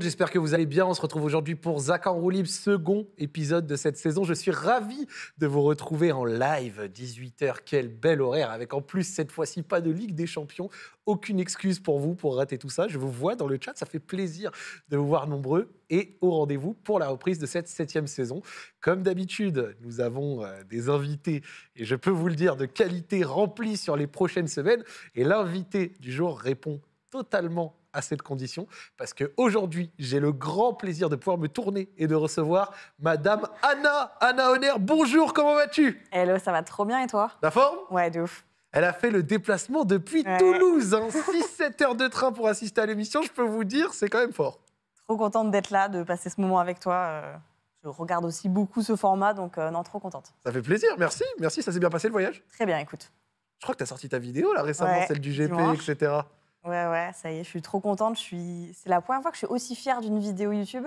j'espère que vous allez bien. On se retrouve aujourd'hui pour Zach en roue libre, second épisode de cette saison. Je suis ravi de vous retrouver en live, 18h, quel bel horaire, avec en plus cette fois-ci pas de Ligue des Champions. Aucune excuse pour vous pour rater tout ça. Je vous vois dans le chat, ça fait plaisir de vous voir nombreux et au rendez-vous pour la reprise de cette septième saison. Comme d'habitude, nous avons euh, des invités, et je peux vous le dire, de qualité remplie sur les prochaines semaines. Et l'invité du jour répond totalement à cette condition, parce qu'aujourd'hui, j'ai le grand plaisir de pouvoir me tourner et de recevoir Madame Anna, Anna Honner. Bonjour, comment vas-tu Hello, ça va trop bien et toi La forme Ouais, de ouf. Elle a fait le déplacement depuis Toulouse, 6-7 hein. heures de train pour assister à l'émission, je peux vous dire, c'est quand même fort. Trop contente d'être là, de passer ce moment avec toi. Euh, je regarde aussi beaucoup ce format, donc euh, non, trop contente. Ça fait plaisir, merci, merci, ça s'est bien passé le voyage Très bien, écoute. Je crois que tu as sorti ta vidéo là récemment, celle du GP, etc. Ouais, ouais, ça y est, je suis trop contente. Je suis... C'est la première fois que je suis aussi fière d'une vidéo YouTube.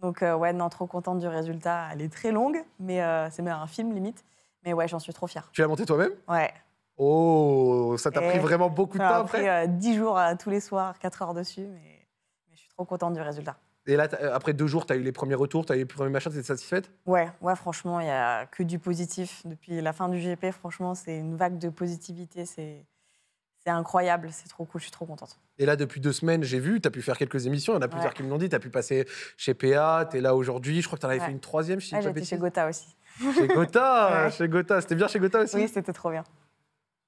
Donc, euh, ouais, non, trop contente du résultat. Elle est très longue, mais euh, c'est même un film limite. Mais ouais, j'en suis trop fière. Tu l'as montée toi-même Ouais. Oh, ça t'a pris vraiment beaucoup de temps après euh, Dix pris 10 jours tous les soirs, 4 heures dessus, mais, mais je suis trop contente du résultat. Et là, après deux jours, tu as eu les premiers retours, tu as eu les premiers machins, tu satisfaite ouais, ouais, franchement, il n'y a que du positif. Depuis la fin du GP, franchement, c'est une vague de positivité. C'est c'est incroyable, c'est trop cool, je suis trop contente. Et là, depuis deux semaines, j'ai vu, tu as pu faire quelques émissions, il y en a plusieurs qui me l'ont dit, tu as pu passer chez PA, tu es là aujourd'hui, je crois que tu avais fait une troisième chez chez Gotha aussi. Chez Gotha, chez c'était bien chez Gotha aussi Oui, c'était trop bien.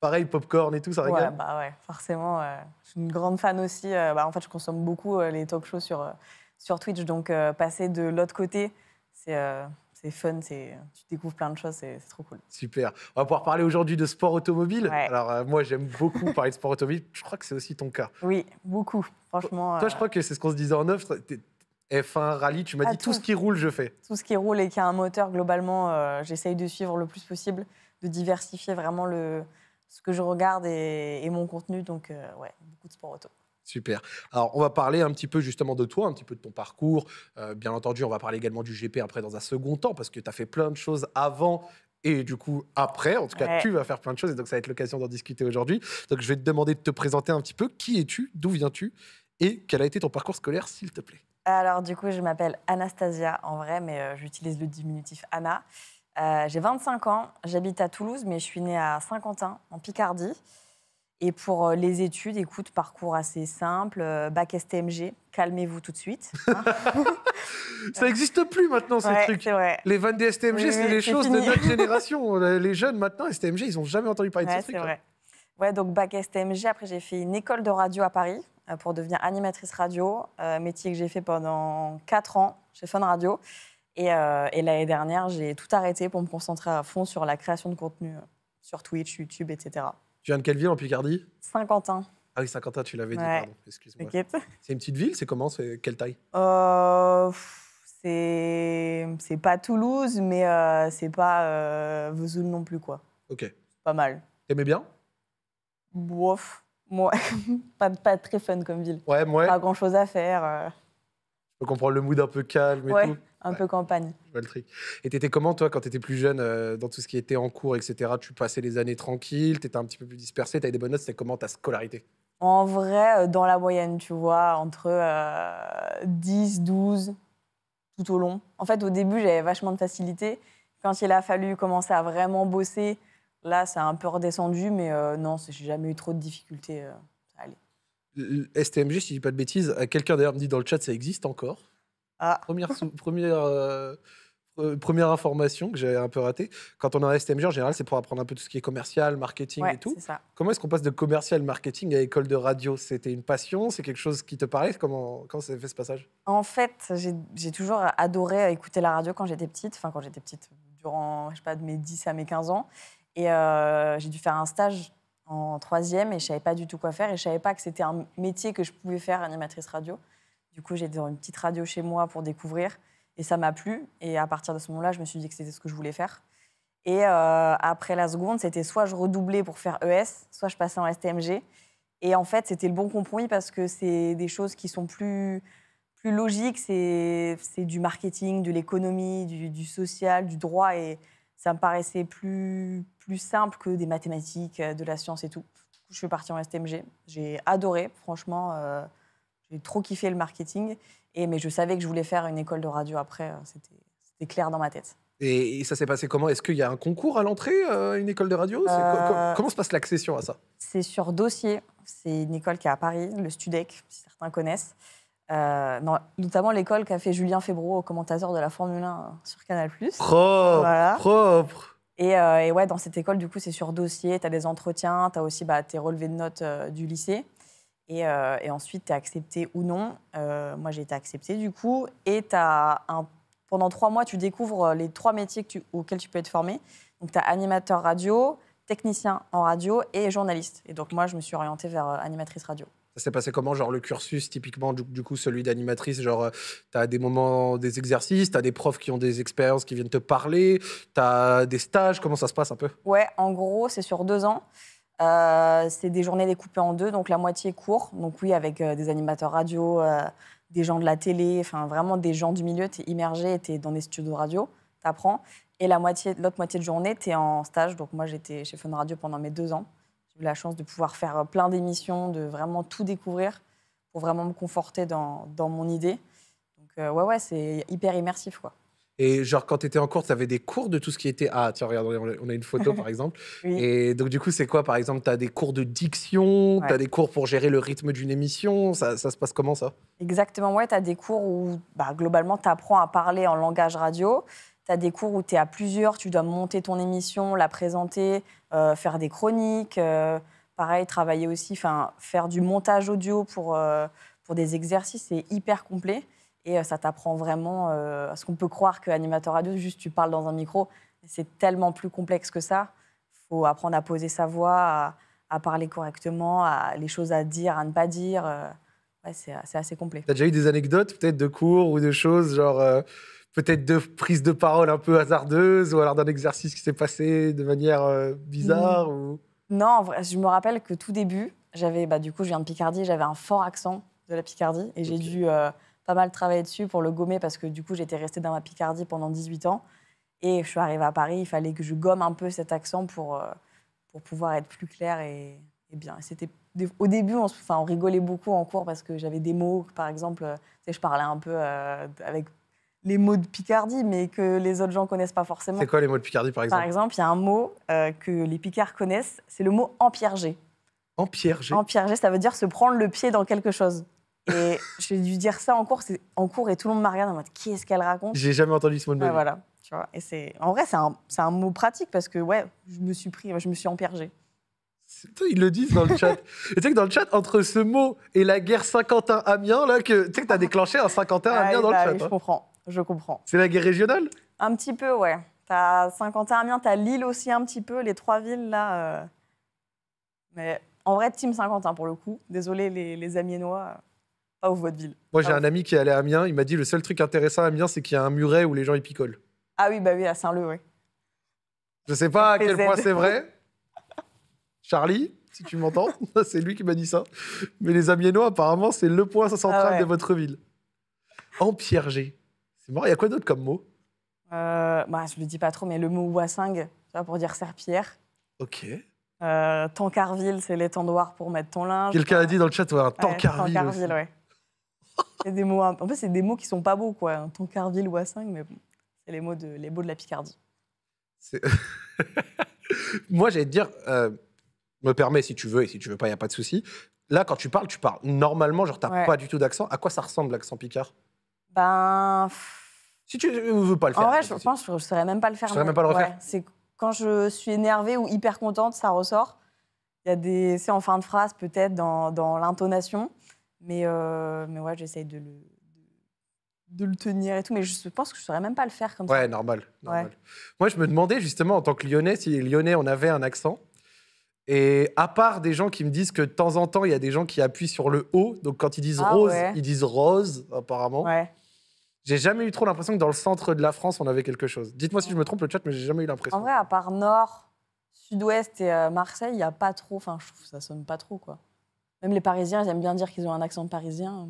Pareil, popcorn et tout, ça régale Ouais, bah ouais, forcément. Euh, je suis une grande fan aussi. Euh, bah, en fait, je consomme beaucoup euh, les talk shows sur, sur Twitch, donc passer de l'autre côté, c'est c'est fun, c'est, tu découvres plein de choses, c'est, c'est trop cool. Super. On va pouvoir parler aujourd'hui de sport automobile. Alors, euh, moi, j'aime beaucoup parler de sport automobile. Je crois que c'est aussi ton cas. Oui, beaucoup, franchement. Toi, je euh, crois que c'est ce qu'on se disait en offre. F1, rallye, tu m'as ah, dit tout, ce qui roule, je fais. Tout ce qui roule et qui a un moteur, globalement, euh, j'essaye de suivre le plus possible, de diversifier vraiment le, ce que je regarde et, et mon contenu. Donc, ouais, beaucoup de sport auto. Super. Alors, on va parler un petit peu justement de toi, un petit peu de ton parcours. Euh, bien entendu, on va parler également du GP après dans un second temps, parce que tu as fait plein de choses avant et du coup après. En tout cas, tu vas faire plein de choses, et donc ça va être l'occasion d'en discuter aujourd'hui. Donc, je vais te demander de te présenter un petit peu. Qui es-tu D'où viens-tu Et quel a été ton parcours scolaire, s'il te plaît Alors, du coup, je m'appelle Anastasia en vrai, mais euh, j'utilise le diminutif Anna. Euh, j'ai 25 ans, j'habite à Toulouse, mais je suis née à Saint-Quentin, en Picardie. Et pour euh, les études, écoute, parcours assez simple, euh, bac STMG, calmez-vous tout de suite. Hein. ça n'existe plus maintenant, ce truc. Les vannes des STMG, c'est les choses de notre génération. Euh, les jeunes maintenant, STMG, ils n'ont jamais entendu parler de ces trucs. Vrai. Hein. Ouais, donc bac STMG, après j'ai fait une école de radio à Paris pour devenir animatrice radio, métier que j'ai fait pendant 4 ans chez Fun Radio. et l'année dernière, j'ai tout arrêté pour me concentrer à fond sur la création de contenu sur Twitch, YouTube, etc. Tu viens de quelle ville en Picardie Saint-Quentin. Ah oui, Saint-Quentin, tu l'avais dit, pardon, excuse-moi. C'est une petite ville, c'est comment c'est... Quelle taille euh, C'est pas Toulouse, mais euh, c'est pas euh, Vesoul non plus, quoi. Ok. Pas mal. T'aimais bien Bof. Moi, pas, pas, très fun comme ville. Ouais, moi Pas grand chose à faire. Euh comprendre le mood un peu calme et tout. Un peu campagne. vois truc. Et t'étais comment toi quand t'étais plus jeune euh, dans tout ce qui était en cours, etc. Tu passais les années tranquilles, t'étais un petit peu plus dispersé, t'avais des bonnes notes, c'était comment ta scolarité En vrai, euh, dans la moyenne, tu vois, entre 10, euh, 12, tout au long. En fait, au début, j'avais vachement de facilité. Quand il a fallu commencer à vraiment bosser, là, ça a un peu redescendu, mais non, j'ai jamais eu trop de difficultés. STMG, si je dis pas de bêtises, quelqu'un d'ailleurs me dit dans le chat, ça existe encore. Ah. Euh, euh, première, information que j'avais un peu ratée. Quand on a un STMG, en général, c'est pour apprendre un peu tout ce qui est commercial, marketing et tout. Comment est-ce qu'on passe de commercial marketing à école de radio C'était une passion C'est quelque chose qui te paraît Comment, ça s'est fait ce passage En fait, j'ai toujours adoré écouter la radio quand j'étais petite. Enfin, quand j'étais petite, durant, je sais pas, de mes 10 à mes 15 ans. Et euh, j'ai dû faire un stage en troisième et je savais pas du tout quoi faire et je savais pas que c'était un métier que je pouvais faire animatrice radio. Du coup, j'ai dans une petite radio chez moi pour découvrir et ça m'a plu et à partir de ce moment-là, je me suis dit que c'était ce que je voulais faire. Et euh, après la seconde, c'était soit je redoublais pour faire ES, soit je passais en STMG. Et en fait, c'était le bon compromis parce que c'est des choses qui sont plus, plus logiques. C'est du marketing, de l'économie, du, du, social, du droit. Et ça me paraissait plus, plus simple que des mathématiques, euh, de la science et tout. Je suis partie en STMG. J'ai adoré, franchement. Euh, j'ai trop kiffé le marketing. Et, mais je savais que je voulais faire une école de radio après. Euh, c'était clair dans ma tête. Et, ça s'est passé comment Est-ce qu'il y a un concours à l'entrée, une école de radio Comment se passe l'accession à ça C'est sur dossier. C'est une école qui est à Paris, le Studec, si certains connaissent. Euh, notamment l'école qu'a fait Julien Febrault, commentateur de la Formule 1 euh, sur Canal+. Propre, euh, Et, ouais, dans cette école, du coup, c'est sur dossier, tu as des entretiens, tu as aussi bah, tes relevés de notes du lycée. Et, ensuite, tu es accepté ou non. moi, j'ai été accepté du coup. Et as pendant trois mois, tu découvres les trois métiers auxquels tu peux être formé. Donc, tu as animateur radio, technicien en radio et journaliste. Et donc, moi, je me suis orientée vers animatrice radio. Ça s'est passé comment Genre le cursus, typiquement, du, coup, celui d'animatrice, genre, euh, tu as des moments, des exercices, tu des profs qui ont des expériences, qui viennent te parler, tu as des stages, comment ça se passe un peu Ouais, en gros, c'est sur deux ans. Euh, c'est des journées découpées en deux, donc la moitié court, donc oui, avec euh, des animateurs radio, des gens de la télé, enfin vraiment des gens du milieu, tu es immergé, tu es dans des studios radio, tu apprends. Et la moitié, l'autre moitié de journée, tu es en stage, donc moi j'étais chez Fun Radio pendant mes deux ans. J'ai la chance de pouvoir faire euh, plein d'émissions, de vraiment tout découvrir pour vraiment me conforter dans, mon idée. Donc, euh, ouais, ouais, c'est hyper immersif, quoi. Et genre, quand tu étais en cours, tu avais des cours de tout ce qui était. Ah, tiens, regarde, on a une photo par exemple. Et donc, du coup, c'est quoi par exemple Tu as des cours de diction, t'as tu as des cours pour gérer le rythme d'une émission. Ça, se passe comment ça Exactement, ouais, tu as des cours où bah, globalement, tu apprends à parler en langage radio tu as des cours où tu es à plusieurs, tu dois monter ton émission, la présenter, euh, faire des chroniques, euh, pareil, travailler aussi, faire du montage audio pour, euh, pour des exercices, c'est hyper complet. Et ça t'apprend vraiment à ce qu'on peut croire qu'animateur radio, juste tu parles dans un micro, c'est tellement plus complexe que ça. Il faut apprendre à poser sa voix, à, parler correctement, à les choses à dire, à ne pas dire. c'est assez complet. Tu as déjà eu des anecdotes peut-être de cours ou de choses genre peut-être de prises de parole un peu hasardeuses ou alors d'un exercice qui s'est passé de manière euh, bizarre mm. ou... Non, je me rappelle que tout début, j'avais, bah, du coup, je viens de Picardie, j'avais un fort accent de la Picardie et j'ai dû euh, pas mal travailler dessus pour le gommer parce que du coup, j'étais restée dans ma Picardie pendant 18 ans et je suis arrivée à Paris, il fallait que je gomme un peu cet accent pour, euh, pour pouvoir être plus claire et, bien. C'était au début, on, enfin, on rigolait beaucoup en cours parce que j'avais des mots, par exemple, je parlais un peu avec les mots de Picardie, mais que les autres gens connaissent pas forcément. C'est quoi les mots de Picardie, par exemple Par exemple, il y a un mot euh, que les Picards connaissent, c'est le mot empierger. Empierger Empierger, ça veut dire se prendre le pied dans quelque chose. Et j'ai dû dire ça en cours, en cours et tout le monde me regarde en mode qui est-ce qu'elle raconte J'ai jamais entendu ce mot de ma voilà, tu vois. Et c'est en vrai c'est un, mot pratique parce que ouais, je me suis pris, je me suis empiergé. Ils le disent dans le chat. tu sais que dans le chat, entre ce mot et la guerre Saint-Quentin-Amiens, là, que tu sais que as déclenché un Saint-Quentin-Amiens ah dans le bah chat. Je hein. comprends. Je comprends. C'est la guerre régionale Un petit peu, ouais. T'as Saint-Quentin-Amiens, t'as Lille aussi un petit peu, les trois villes là. Euh. Mais en vrai, Team Saint-Quentin pour le coup. Désolé les, les Amiénois, euh, pas ouf votre ville. Moi j'ai un ami qui est allé à Amiens, il m'a dit le seul truc intéressant à Amiens, c'est qu'il y a un muret où les gens y picolent. Ah oui, bah oui, à Saint-Leu, oui. Je sais pas à quel point c'est vrai. Charlie, si tu m'entends, c'est lui qui m'a dit ça. Mais les Amiénois, apparemment, c'est le point central ah de votre ville. En Pierre G. C'est marrant, il y a quoi d'autre comme mot euh, bah, Je ne le dis pas trop, mais le mot wassing, pour dire serpillère. Ok. Euh, tancarville, c'est l'étendoir pour mettre ton linge. Quelqu'un a dit dans le chat, ouais, un tancarville. ouais. des mots, en fait, c'est des mots qui sont pas beaux, quoi. ton tancarville, wassing, mais c'est les mots de, les mots de la Picardie. Moi, j'allais te dire, euh, me permets si tu veux, et si tu veux pas, il n'y a pas de souci. Là, quand tu parles, tu parles normalement, genre, tu n'as pas du tout d'accent. À quoi ça ressemble l'accent picard ben. Si tu ne veux pas le faire. En vrai, je pense que je ne saurais même pas le faire. Je ne saurais même pas le refaire. c'est quand je suis énervée ou hyper contente, ça ressort. Il a des. C'est en fin de phrase, peut-être, dans, dans l'intonation. Mais, euh, mais ouais, j'essaye de le, de le tenir et tout, mais je pense que je ne saurais même pas le faire comme ça. Ouais, normal. Moi, je me demandais justement, en tant que Lyonnais, si les Lyonnais, on avait un accent. Et à part des gens qui me disent que de temps en temps, il y a des gens qui appuient sur le O, donc quand ils disent ah rose, ils disent rose, apparemment. Ouais. J'ai jamais eu trop l'impression que dans le centre de la France, on avait quelque chose. Dites-moi si je me trompe le chat, mais j'ai jamais eu l'impression. En vrai, à part Nord, Sud-Ouest et euh, Marseille, il n'y a pas trop. Enfin, je trouve ça sonne pas trop, quoi. Même les Parisiens, ils aiment bien dire qu'ils ont un accent parisien.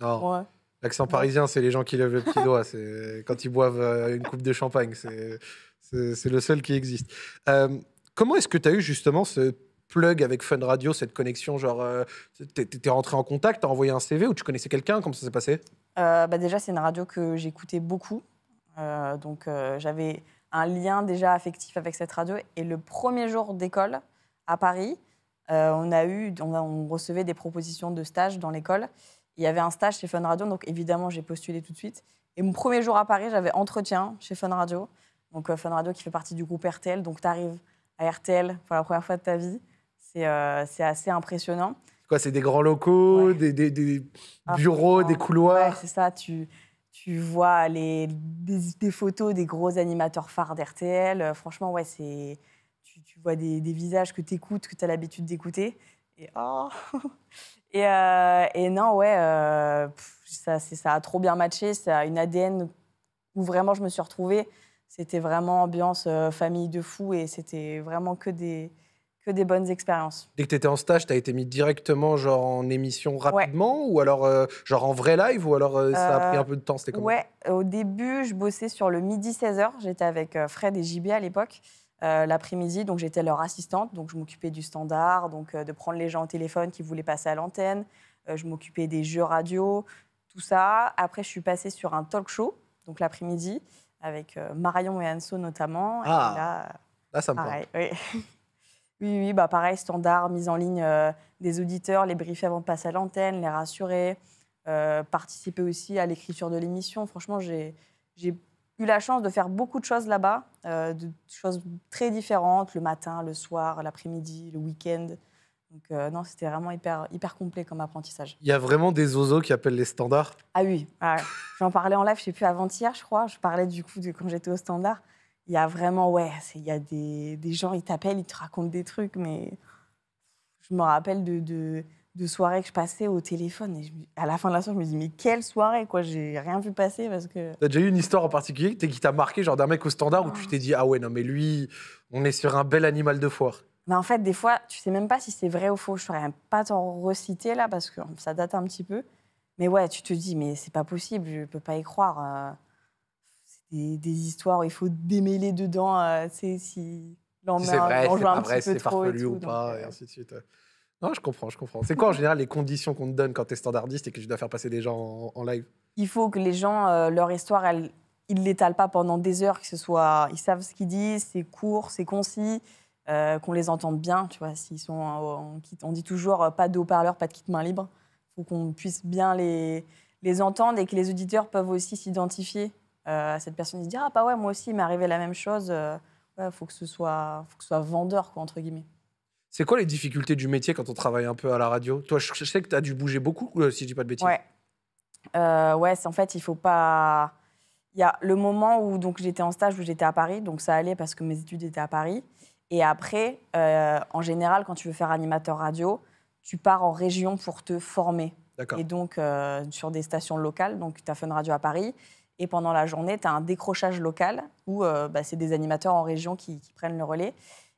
Non. L'accent parisien, c'est les gens qui lèvent le petit doigt. C'est quand ils boivent euh, une coupe de champagne. C'est le seul qui existe. Euh, comment est-ce que tu as eu justement ce plug avec Fun Radio, cette connexion Genre, euh, t'es, rentré en contact, t'as envoyé un CV ou tu connaissais quelqu'un Comment ça s'est passé euh, bah Déjà, c'est une radio que j'écoutais beaucoup. Euh, donc, j'avais un lien déjà affectif avec cette radio. Et le premier jour d'école à Paris, on, a eu, on, on recevait des propositions de stage dans l'école. Il y avait un stage chez Fun Radio, donc évidemment, j'ai postulé tout de suite. Et mon premier jour à Paris, j'avais entretien chez Fun Radio. Donc, Fun Radio qui fait partie du groupe RTL. Donc, t'arrives à RTL pour la première fois de ta vie. Euh, c'est assez impressionnant. Quoi, c'est des grands locaux, des, bureaux, des couloirs c'est ça. Tu, tu vois les, des, photos des gros animateurs phares d'RTL. Euh, franchement, ouais, c'est tu, tu, vois des, visages que tu écoutes, que tu as l'habitude d'écouter. Et, oh et, euh, et, non, ouais, euh, ça, a trop bien matché. Ça a une ADN où vraiment je me suis retrouvée. C'était vraiment ambiance famille de fou et c'était vraiment que des, que des bonnes expériences. Dès que tu étais en stage, tu as été mis directement genre en émission rapidement ou alors euh, genre en vrai live ou alors euh, ça a pris un euh, peu de temps, c'était comment Ouais, au début, je bossais sur le midi 16h, j'étais avec Fred et JB à l'époque. L'après-midi, donc j'étais leur assistante, donc je m'occupais du standard, donc de prendre les gens au téléphone qui voulaient passer à l'antenne, je m'occupais des jeux radio, tout ça. Après, je suis passée sur un talk show, donc l'après-midi, avec Marion et Anso notamment. et ah. là, là, ça me parle. Oui, bah pareil, standard, mise en ligne euh, des auditeurs, les briefer avant de passer à l'antenne, les rassurer, euh, participer aussi à l'écriture de l'émission. Franchement, j'ai eu la chance de faire beaucoup de choses là-bas, euh, de choses très différentes, le matin, le soir, l'après-midi, le week-end. Donc non, c'était vraiment hyper, hyper complet comme apprentissage. Il y a vraiment des oseaux qui appellent les standards Ah oui, ah, j'en parlais en live, je sais plus, avant-hier, je crois. Je parlais du coup de quand j'étais au standard il y a vraiment, ouais, il y a des, des gens, ils t'appellent, ils te racontent des trucs, mais je me rappelle de, de, soirées que je passais au téléphone et à la fin de la soirée, je me dis, mais quelle soirée, quoi, j'ai rien vu passer parce que. T'as déjà eu une histoire en particulier qui t'a marqué, genre d'un mec au standard où tu t'es dit, ah ouais, non, mais lui, on est sur un bel animal de foire Mais en fait, des fois, tu sais même pas si c'est vrai ou faux. Je ne saurais pas t'en reciter là parce que ça date un petit peu. Mais ouais, tu te dis, mais c'est pas possible, je peux pas y croire. Euh des, histoires où il faut démêler dedans c'est euh, si l'en si c'est vrai, c'est pas ou pas, et ainsi de suite. Non, je comprends, je comprends. C'est quoi en général les conditions qu'on te donne quand tu es standardiste et que tu dois faire passer des gens en, live Il faut que les gens, euh, leur histoire, elle, ils ne l'étalent pas pendant des heures, que ce soit. Ils savent ce qu'ils disent, c'est court, c'est concis, euh, qu'on les entende bien, tu vois. S'ils sont, on, dit toujours pas de haut-parleur, pas de kit main libre. Il faut qu'on puisse bien les, les entendre et que les auditeurs peuvent aussi s'identifier euh, cette personne se dire Ah, bah ouais, moi aussi, il m'est arrivé la même chose. Euh, ouais, faut, que ce soit, faut que ce soit vendeur, quoi, entre guillemets. C'est quoi les difficultés du métier quand on travaille un peu à la radio Toi, je sais que tu as dû bouger beaucoup, euh, si je dis pas de bêtises. Ouais. ouais, c'est en fait, il faut pas. Il y a le moment où donc j'étais en stage où j'étais à Paris, donc ça allait parce que mes études étaient à Paris. Et après, en général, quand tu veux faire animateur radio, tu pars en région pour te former. Et donc, sur des stations locales, donc tu as fait une Radio à Paris. Et pendant la journée, tu as un décrochage local où euh, bah, c'est des animateurs en région qui, prennent le relais.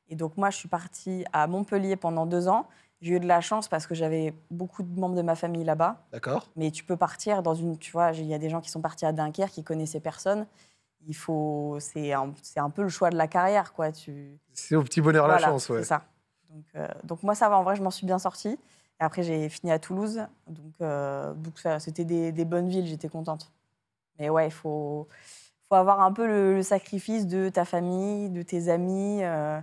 Et donc moi, je suis partie à Montpellier pendant deux ans. J'ai eu de la chance parce que j'avais beaucoup de membres de ma famille là-bas. D'accord. Mais tu peux partir dans une... Tu vois, il y a des gens qui sont partis à Dunkerque, qui connaissaient personne. Il faut... C'est un, un, peu le choix de la carrière, quoi. Tu... C'est au petit bonheur la chance, ouais. c'est ça. Donc, euh, donc, moi, ça va. En vrai, je m'en suis bien sortie. Et après, j'ai fini à Toulouse. Donc, euh, c'était des bonnes villes. J'étais contente. Mais ouais, il faut, faut avoir un peu le, sacrifice de ta famille, de tes amis. Euh,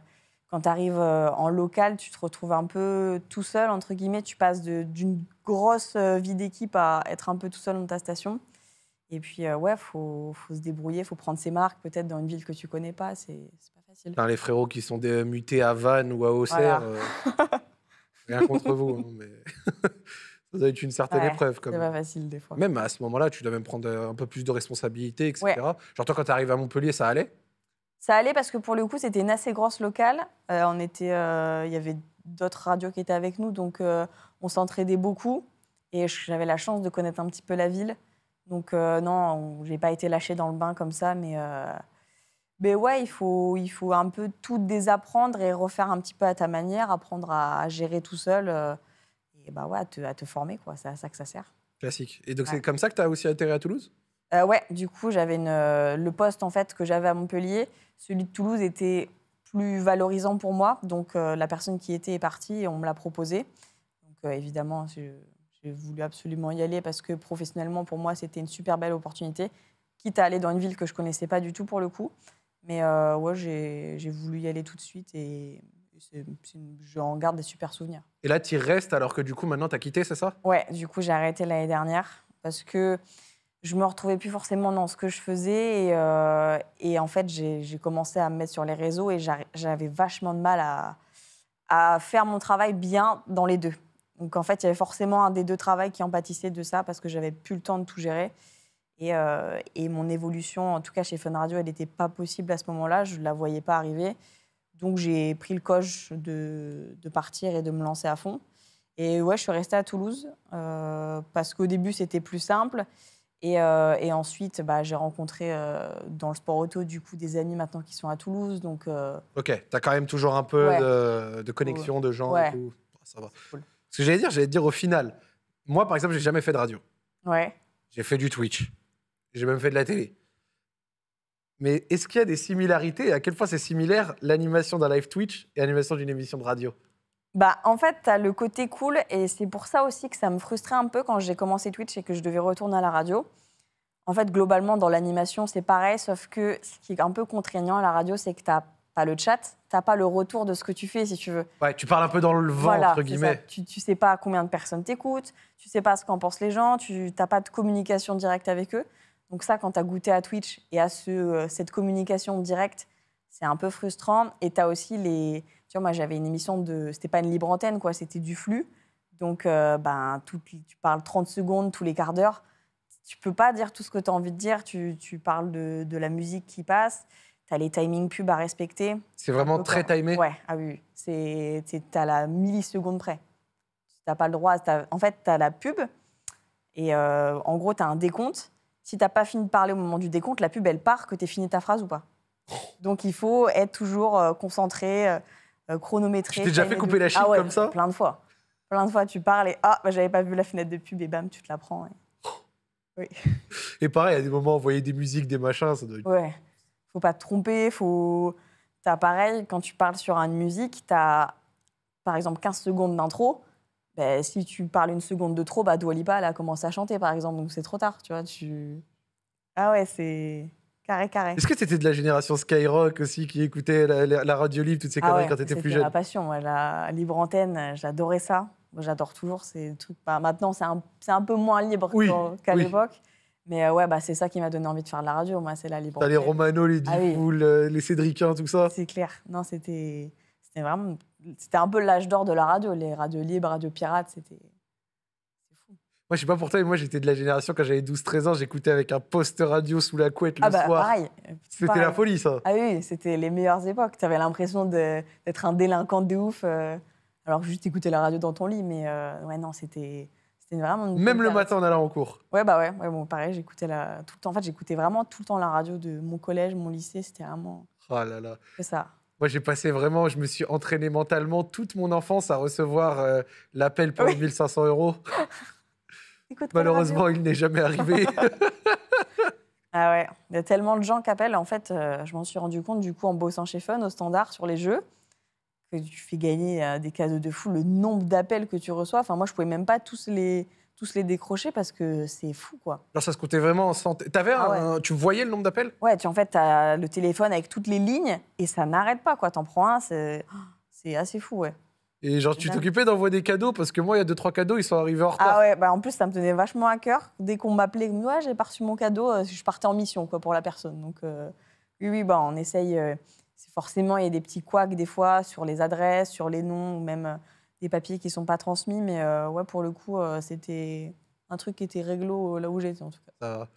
quand tu arrives euh, en local, tu te retrouves un peu tout seul, entre guillemets. Tu passes d'une grosse euh, vie d'équipe à être un peu tout seul dans ta station. Et puis, ouais, faut, faut se débrouiller, faut prendre ses marques, peut-être dans une ville que tu connais pas, c'est pas facile. les frérots qui sont mutés à Vannes ou à Auxerre, rien contre vous, hein, mais Ça avez eu une certaine épreuve. C'est pas facile des fois. Même à ce moment-là, tu dois même prendre euh, un peu plus de responsabilités, etc. Genre toi, quand tu arrives à Montpellier, ça allait Ça allait parce que pour le coup, c'était une assez grosse locale. Euh, on était, euh, il y avait d'autres radios qui étaient avec nous, donc on s'entraidait beaucoup. Et j'avais la chance de connaître un petit peu la ville. Donc non, j'ai pas été lâchée dans le bain comme ça, mais mais ouais, il faut, il faut un peu tout désapprendre et refaire un petit peu à ta manière, apprendre à gérer tout seul et bah ouais, à te, former, quoi. C'est à ça que ça sert. Classique. Et donc, c'est comme ça que tu as aussi atterri à Toulouse euh, Ouais, du coup, j'avais euh, le poste en fait que j'avais à Montpellier, celui de Toulouse était plus valorisant pour moi. Donc, euh, la personne qui était est partie et on me l'a proposé. Donc, évidemment, j'ai voulu absolument y aller parce que professionnellement, pour moi, c'était une super belle opportunité, quitte à aller dans une ville que je connaissais pas du tout pour le coup. Mais ouais, j'ai voulu y aller tout de suite et j'en garde des super souvenirs. Et là, tu restes alors que du coup, maintenant, tu as quitté, c'est ça Ouais, du coup, j'ai arrêté l'année dernière parce que je me retrouvais plus forcément dans ce que je faisais. Et, euh, en fait, j'ai commencé à me mettre sur les réseaux et j'avais vachement de mal à, faire mon travail bien dans les deux. Donc en fait, il y avait forcément un des deux travails qui en pâtissait de ça parce que j'avais plus le temps de tout gérer. Et, euh, et, mon évolution, en tout cas chez Fun Radio, elle n'était pas possible à ce moment-là. Je ne la voyais pas arriver. Donc j'ai pris le coche de, partir et de me lancer à fond. Et ouais, je suis restée à Toulouse euh, parce qu'au début c'était plus simple. Et, euh, ensuite, bah, j'ai rencontré euh, dans le sport auto du coup des amis maintenant qui sont à Toulouse. Donc, Ok, tu as quand même toujours un peu de, connexion, de gens. Ah, ça va. Ce que j'allais dire, j'allais dire au final, moi par exemple, j'ai jamais fait de radio. Ouais. J'ai fait du Twitch. J'ai même fait de la télé. Mais est-ce qu'il y a des similarités à quelle fois c'est similaire l'animation d'un live Twitch et l'animation d'une émission de radio bah, en fait, tu as le côté cool et c'est pour ça aussi que ça me frustrait un peu quand j'ai commencé Twitch et que je devais retourner à la radio. En fait, globalement, dans l'animation, c'est pareil, sauf que ce qui est un peu contraignant à la radio, c'est que tu n'as pas le chat, tu n'as pas le retour de ce que tu fais, si tu veux. Ouais, tu parles un peu dans le vent, entre guillemets. Tu, tu sais pas combien de personnes t'écoutent, tu sais pas ce qu'en pensent les gens, tu n'as pas de communication directe avec eux. Donc ça, quand tu as goûté à Twitch et à ce, euh, cette communication directe, c'est un peu frustrant. Et tu as aussi les... Tu vois, moi, j'avais une émission de... C'était pas une libre antenne, quoi, c'était du flux. Donc, euh, ben, tu parles 30 secondes tous les quarts d'heure. Tu peux pas dire tout ce que tu as envie de dire. Tu, parles de, la musique qui passe. Tu as les timings pubs à respecter. C'est vraiment très quoi. timé Ouais, ah oui. C'est à la milliseconde près. Tu n'as pas le droit. En fait, tu as la pub. Et euh, en gros, tu as un décompte si t'as pas fini de parler au moment du décompte, la pub, elle part que tu fini ta phrase ou pas. Donc il faut être toujours euh, concentré, euh, euh, chronométré. Tu t'es déjà fait couper la chute ah comme ça Plein de fois. Plein de fois, tu parles et ah, bah, j'avais pas vu la fenêtre de pub et bam, tu te la prends. Et... Oui. Et pareil, à des moments, voyez des musiques, des machins, ça doit être... Ouais. Faut pas te tromper, faut. T'as pareil, quand tu parles sur une musique, t'as par exemple 15 secondes d'intro ben, si tu parles une seconde de trop, bah, a commencé à chanter, par exemple. Donc c'est trop tard, tu vois. Tu... Ah ouais, c'est carré, carré. Est-ce que c'était de la génération Skyrock aussi qui écoutait la, radio libre, toutes ces ah conneries quand t'étais plus jeune ma passion, la libre antenne, j'adorais ça. J'adore toujours ces trucs. Bah, maintenant, c'est un, peu moins libre qu'à l'époque. Mais euh, ouais, bah, c'est ça qui m'a donné envie de faire de la radio, moi, c'est la libre. T'as les Romano, les Difool, ah euh, les Cédricains, tout ça C'est clair. Non, c'était vraiment c'était un peu l'âge d'or de la radio. Les radios libres, radios pirates, c'était. fou. Moi, je sais pas pour toi, mais moi, j'étais de la génération, quand j'avais 12-13 ans, j'écoutais avec un poste radio sous la couette le ah bah, pareil. C'était la folie, ça. Ah oui, c'était les meilleures époques. Tu avais l'impression d'être un délinquant de ouf, alors euh. alors juste écouter la radio dans ton lit. Mais euh, ouais, non, c'était vraiment... Même le matin on allant en cours. Ouais, bah ouais. bon, pareil, j'écoutais tout le temps. En fait, j'écoutais vraiment tout le temps la radio de mon collège, mon lycée. C'était vraiment... Oh là là. C'est ça. Moi, j'ai passé vraiment, je me suis entraîné mentalement toute mon enfance à recevoir euh, l'appel pour 1500 euros. Malheureusement, il n'est jamais arrivé. ah ouais, il y a tellement de gens qui appellent. En fait, euh, je m'en suis rendu compte du coup en bossant chez Fun au standard sur les jeux que tu fais gagner euh, des cadeaux de fou, le nombre d'appels que tu reçois. Enfin, moi, je pouvais même pas tous les tous les décrocher parce que c'est fou, quoi. Alors ça se comptait vraiment en santé. Avais ah un, tu voyais le nombre d'appels Ouais, tu en fait, as le téléphone avec toutes les lignes et ça n'arrête pas, quoi. T'en prends un, c'est assez fou, ouais. Et genre, tu t'occupais d'envoyer des cadeaux parce que moi, il y a deux, trois cadeaux, ils sont arrivés en retard. Ah ouais, bah en plus, ça me tenait vachement à cœur. Dès qu'on m'appelait, moi, j'ai pas reçu mon cadeau, euh, je partais en mission quoi, pour la personne. Donc, euh, oui, oui, bah, on essaye. Euh, c'est forcément, il y a des petits couacs des fois sur les adresses, sur les noms, ou même des papiers qui sont pas transmis. Mais euh, ouais, pour le coup, euh, c'était un truc qui était réglo euh, là où j'étais en tout cas. moi,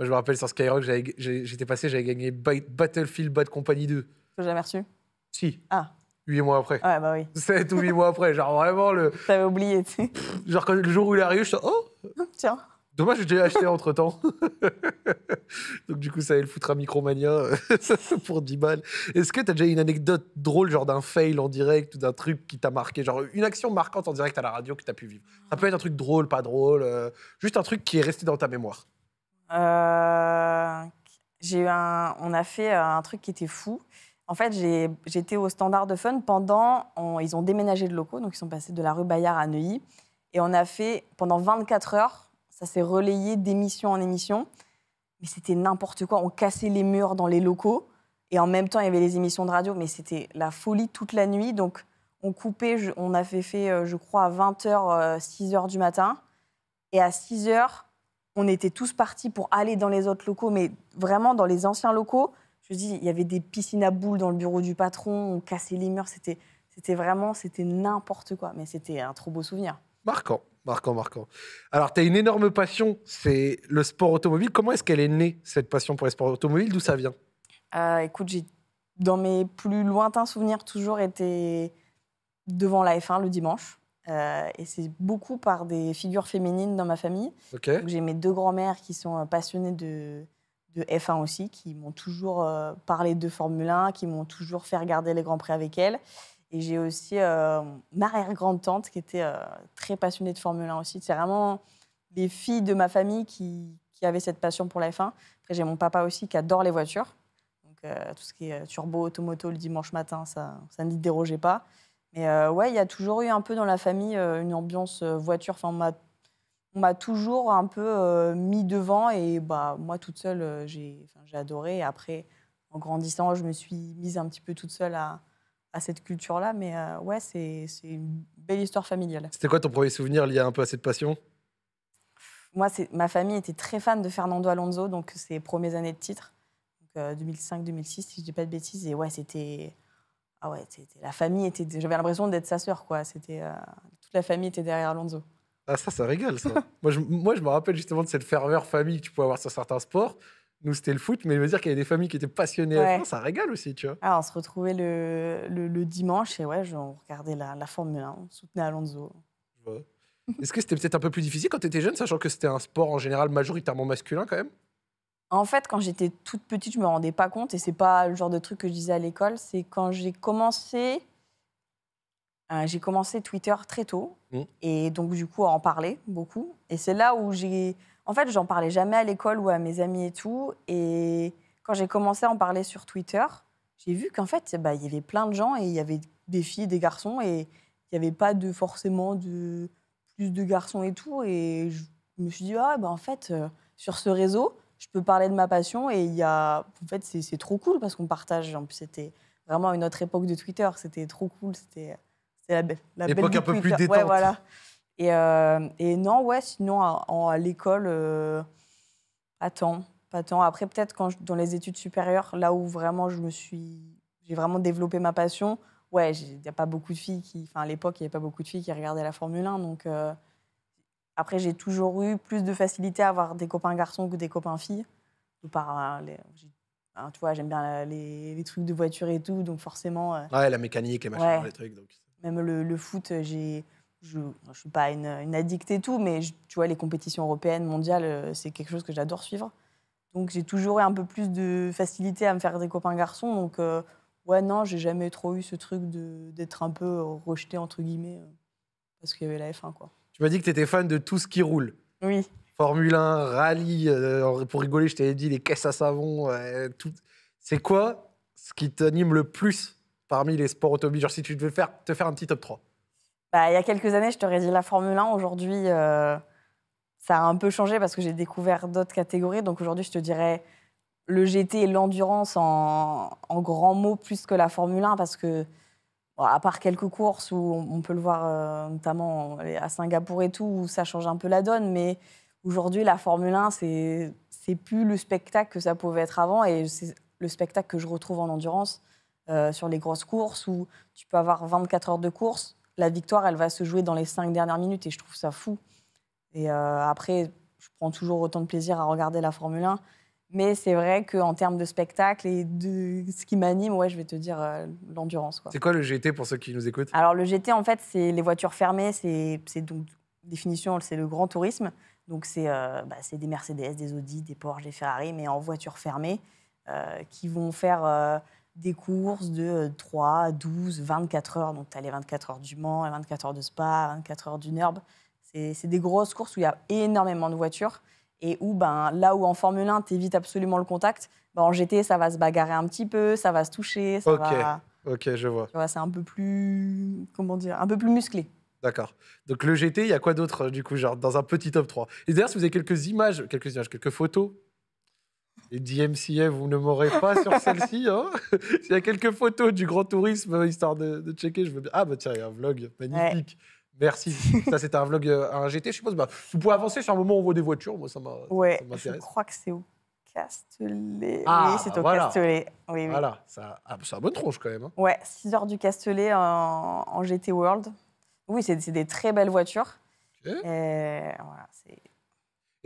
je me rappelle sur Skyrock, j'étais passé, j'avais gagné Battlefield Bad Company 2. Que jamais reçu Si. Ah. Huit mois après. Ouais, bah oui. Sept ou huit mois après. Genre vraiment le. T'avais oublié, tu sais. Genre le jour où il arrive, je suis oh Tiens. Dommage, j'ai acheté entre temps. Donc, du coup, ça allait le foutre à Micromania euh, pour 10 balles. Est-ce que tu as déjà une anecdote drôle, genre d'un fail en direct ou d'un truc qui t'a marqué Genre une action marquante en direct à la radio que tu as pu vivre Ça peut être un truc drôle, pas drôle, euh, juste un truc qui est resté dans ta mémoire. Euh, j'ai un, on a fait un truc qui était fou. En fait, j'étais au Standard de Fun pendant. ils ont déménagé de locaux, donc ils sont passés de la rue Bayard à Neuilly. Et on a fait pendant 24 heures ça s'est relayé d'émission en émission. Mais c'était n'importe quoi. On cassait les murs dans les locaux. Et en même temps, il y avait les émissions de radio. Mais c'était la folie toute la nuit. Donc, on coupait. on a fait, fait, euh, je crois, à 20h, euh, 6h du matin. Et à 6h, on était tous partis pour aller dans les autres locaux. Mais vraiment, dans les anciens locaux, je dis, il y avait des piscines à boules dans le bureau du patron. On cassait les murs. C'était, c'était vraiment, c'était n'importe quoi. Mais c'était un trop beau souvenir. Marquant. Marquant, marquant. Alors, tu as une énorme passion, c'est le sport automobile. Comment est-ce qu'elle est née, cette passion pour les sports automobiles D'où ça vient euh, Écoute, j'ai, dans mes plus lointains souvenirs, toujours été devant la F1 le dimanche. Euh, et c'est beaucoup par des figures féminines dans ma famille. j'ai mes deux grands-mères qui sont euh, passionnées de, de F1 aussi, qui m'ont toujours parlé de Formule 1, qui m'ont toujours fait regarder les Grands Prix avec elles. Et j'ai aussi euh, ma arrière-grand-tante qui était euh, très passionnée de Formule 1 aussi. C'est vraiment les filles de ma famille qui, qui avaient cette passion pour la F1. Après, j'ai mon papa aussi qui adore les voitures. Donc, euh, tout ce qui est turbo, automoto le dimanche matin, ça, ne n'y dérogeait pas. Mais ouais, il y a toujours eu un peu dans la famille une ambiance voiture. Enfin, on m'a toujours un peu mis devant. Et bah, moi, toute seule, j'ai adoré. après, en grandissant, je me suis mise un petit peu toute seule à à cette culture-là. Mais euh, ouais, c'est une belle histoire familiale. C'était quoi ton premier souvenir lié un peu à cette passion Moi, c'est ma famille était très fan de Fernando Alonso, donc ses premières années de titre, 2005-2006, euh, si je ne dis pas de bêtises. Et ouais, c'était. Ah ouais, la famille était. J'avais l'impression d'être sa sœur, quoi. C'était euh, toute la famille était derrière Alonso. Ah ça, ça régale, ça. moi, je, moi, je me rappelle justement de cette ferveur famille que tu pouvais avoir sur certains sports nous, c'était le foot, mais je veux dire qu'il y avait des familles qui étaient passionnées ça régale aussi, tu vois. Ah, on se retrouvait le, le, dimanche et ouais, on regardait la, la Formule 1, on soutenait Alonso. Est-ce que c'était peut-être un peu plus difficile quand tu étais jeune, sachant que c'était un sport en général majoritairement masculin quand même En fait, quand j'étais toute petite, je me rendais pas compte, et c'est pas le genre de truc que je disais à l'école, c'est quand j'ai commencé. Euh, j'ai commencé Twitter très tôt, mmh. et donc du coup à en parler beaucoup. Et c'est là où j'ai en fait, j'en parlais jamais à l'école ou à mes amis et tout. Et quand j'ai commencé à en parler sur Twitter, j'ai vu qu'en fait, bah, il y avait plein de gens et il y avait des filles, des garçons et il n'y avait pas de, forcément de plus de garçons et tout. Et je me suis dit, ah, bah, en fait, euh, sur ce réseau, je peux parler de ma passion et il y a. En fait, c'est trop cool parce qu'on partage. En plus, c'était vraiment une autre époque de Twitter. C'était trop cool. C'était la, un peu plus détente. Et, euh, et non, ouais, sinon, à, à l'école, euh, pas tant. Après, peut-être quand dans les études supérieures, là où vraiment je me suis. J'ai vraiment développé ma passion. Ouais, il n'y a pas beaucoup de filles qui. Enfin, à l'époque, il n'y avait pas beaucoup de filles qui regardaient la Formule 1. Donc. Euh, après, j'ai toujours eu plus de facilité à avoir des copains garçons que des copains filles. Par, les, tu vois, j'aime bien les, trucs de voiture et tout, donc forcément. Ouais, la mécanique, les les trucs. Donc. Même le foot, j'ai je ne suis pas une, une, addict et tout, mais tu vois, les compétitions européennes, mondiales, euh, c'est quelque chose que j'adore suivre. Donc j'ai toujours eu un peu plus de facilité à me faire des copains garçons. Donc euh, ouais, non, j'ai jamais trop eu ce truc d'être un peu euh, rejeté, entre guillemets, parce qu'il y avait la F1. Quoi. Tu m'as dit que tu étais fan de tout ce qui roule. Oui. Formule 1, rallye, pour rigoler, je t'avais dit les caisses à savon. tout... C'est quoi ce qui t'anime le plus parmi les sports automobiles Genre si tu devais faire, te faire un petit top 3 bah, il y a quelques années, je t'aurais dit la Formule 1. Aujourd'hui, euh, ça a un peu changé parce que j'ai découvert d'autres catégories. Donc aujourd'hui, je te dirais le GT et l'endurance en, grands mots plus que la Formule 1 parce que, à part quelques courses où on, peut le voir euh, notamment à Singapour et tout, où ça change un peu la donne, mais aujourd'hui, la Formule 1, c'est plus le spectacle que ça pouvait être avant et c'est le spectacle que je retrouve en endurance. Euh, sur les grosses courses où tu peux avoir 24 heures de course, la victoire, elle va se jouer dans les cinq dernières minutes et je trouve ça fou. Et euh, après, je prends toujours autant de plaisir à regarder la Formule 1. Mais c'est vrai qu'en termes de spectacle et de ce qui m'anime, ouais, je vais te dire euh, l'endurance. C'est quoi le GT pour ceux qui nous écoutent Alors le GT, en fait, c'est les voitures fermées. C'est donc définition, c'est le grand tourisme. Donc euh, bah, c'est des Mercedes, des Audi, des Porsche, des Ferrari, mais en voiture fermée, qui vont faire des courses de 3, 12, 24 heures. Donc, tu as les 24 heures du Mans, les 24 heures de Spa, 24 heures du Nurb. C'est des grosses courses où il y a énormément de voitures et où, ben, là où en Formule 1, tu évites absolument le contact, ben, en GT, ça va se bagarrer un petit peu, ça va se toucher, ça va... Ok, je vois. c'est un peu plus... Comment dire Un peu plus musclé. D'accord. Donc, le GT, il y a quoi d'autre, euh, du coup, genre, dans un petit top 3 Et d'ailleurs, si vous avez quelques images, quelques images, quelques photos et DMCA, vous ne m'aurez pas sur celle-ci. Hein S'il y a quelques photos du grand tourisme, euh, histoire de, checker, je veux bien. Ah, bah tiens, il y a un vlog magnifique. Merci. ça, c'était un vlog à euh, un GT, je suppose. Bah, vous pouvez avancer sur un moment où on voit des voitures. Moi, ça m'intéresse. Ouais, je crois que c'est au Castellet. Ah, oui, c'est bah au voilà. Castellet. Oui, oui. Voilà, ça, ça ah, bah, bonne tronche quand même. Hein. Ouais, 6 heures du Castellet en, GT World. Oui, c'est des très belles voitures. voilà, c'est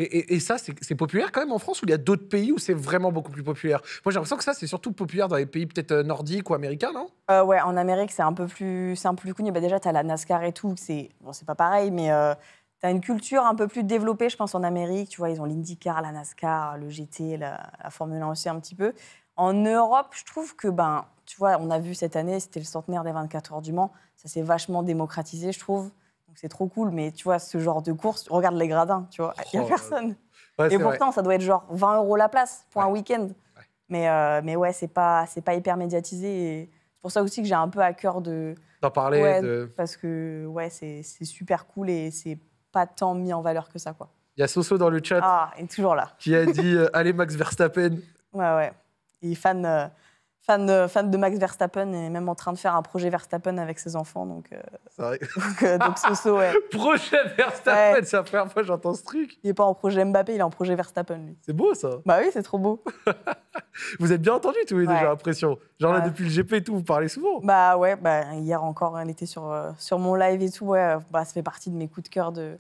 et, ça, c'est populaire quand même en France ou il y a d'autres pays où c'est vraiment beaucoup plus populaire Moi, j'ai l'impression que ça, c'est surtout populaire dans les pays peut-être euh, nordiques ou américains, non euh, Ouais, en Amérique, c'est un peu plus, plus connu. Bah, déjà, tu as la NASCAR et tout, c'est bon, pas pareil, mais euh, tu as une culture un peu plus développée, je pense, en Amérique. Tu vois, ils ont l'IndyCar, la NASCAR, le GT, la, la Formule 1 aussi un petit peu. En Europe, je trouve que, ben, tu vois, on a vu cette année, c'était le centenaire des 24 heures du Mans. Ça s'est vachement démocratisé, je trouve c'est trop cool, mais tu vois, ce genre de course, regarde les gradins, tu vois, il n'y a oh, personne. et pourtant, ça doit être genre 20 euros la place pour un week-end. Mais, euh, mais ouais, c'est pas, c'est pas hyper médiatisé. C'est pour ça aussi que j'ai un peu à cœur de. T'en parler. Parce que ouais, c'est, super cool et c'est pas tant mis en valeur que ça, quoi. Il y a Soso dans le chat. Ah, il est toujours là. Qui a dit euh, Allez, Max Verstappen. Ouais, ouais. Il est fan. Euh, fan de, fan de Max Verstappen et même en train de faire un projet Verstappen avec ses enfants. Donc, euh, vrai. donc, euh, Soso, ouais. projet Verstappen, c'est la première fois que j'entends ce truc. Il n'est pas en projet Mbappé, il est en projet Verstappen, lui. C'est beau, ça. Bah oui, c'est trop beau. vous êtes bien entendu, tous les deux, l'impression. Genre là, depuis le GP et tout, vous parlez souvent. Bah ouais, bah, hier encore, elle était sur, euh, sur mon live et tout. Ouais, euh, bah, ça fait partie de mes coups de cœur de,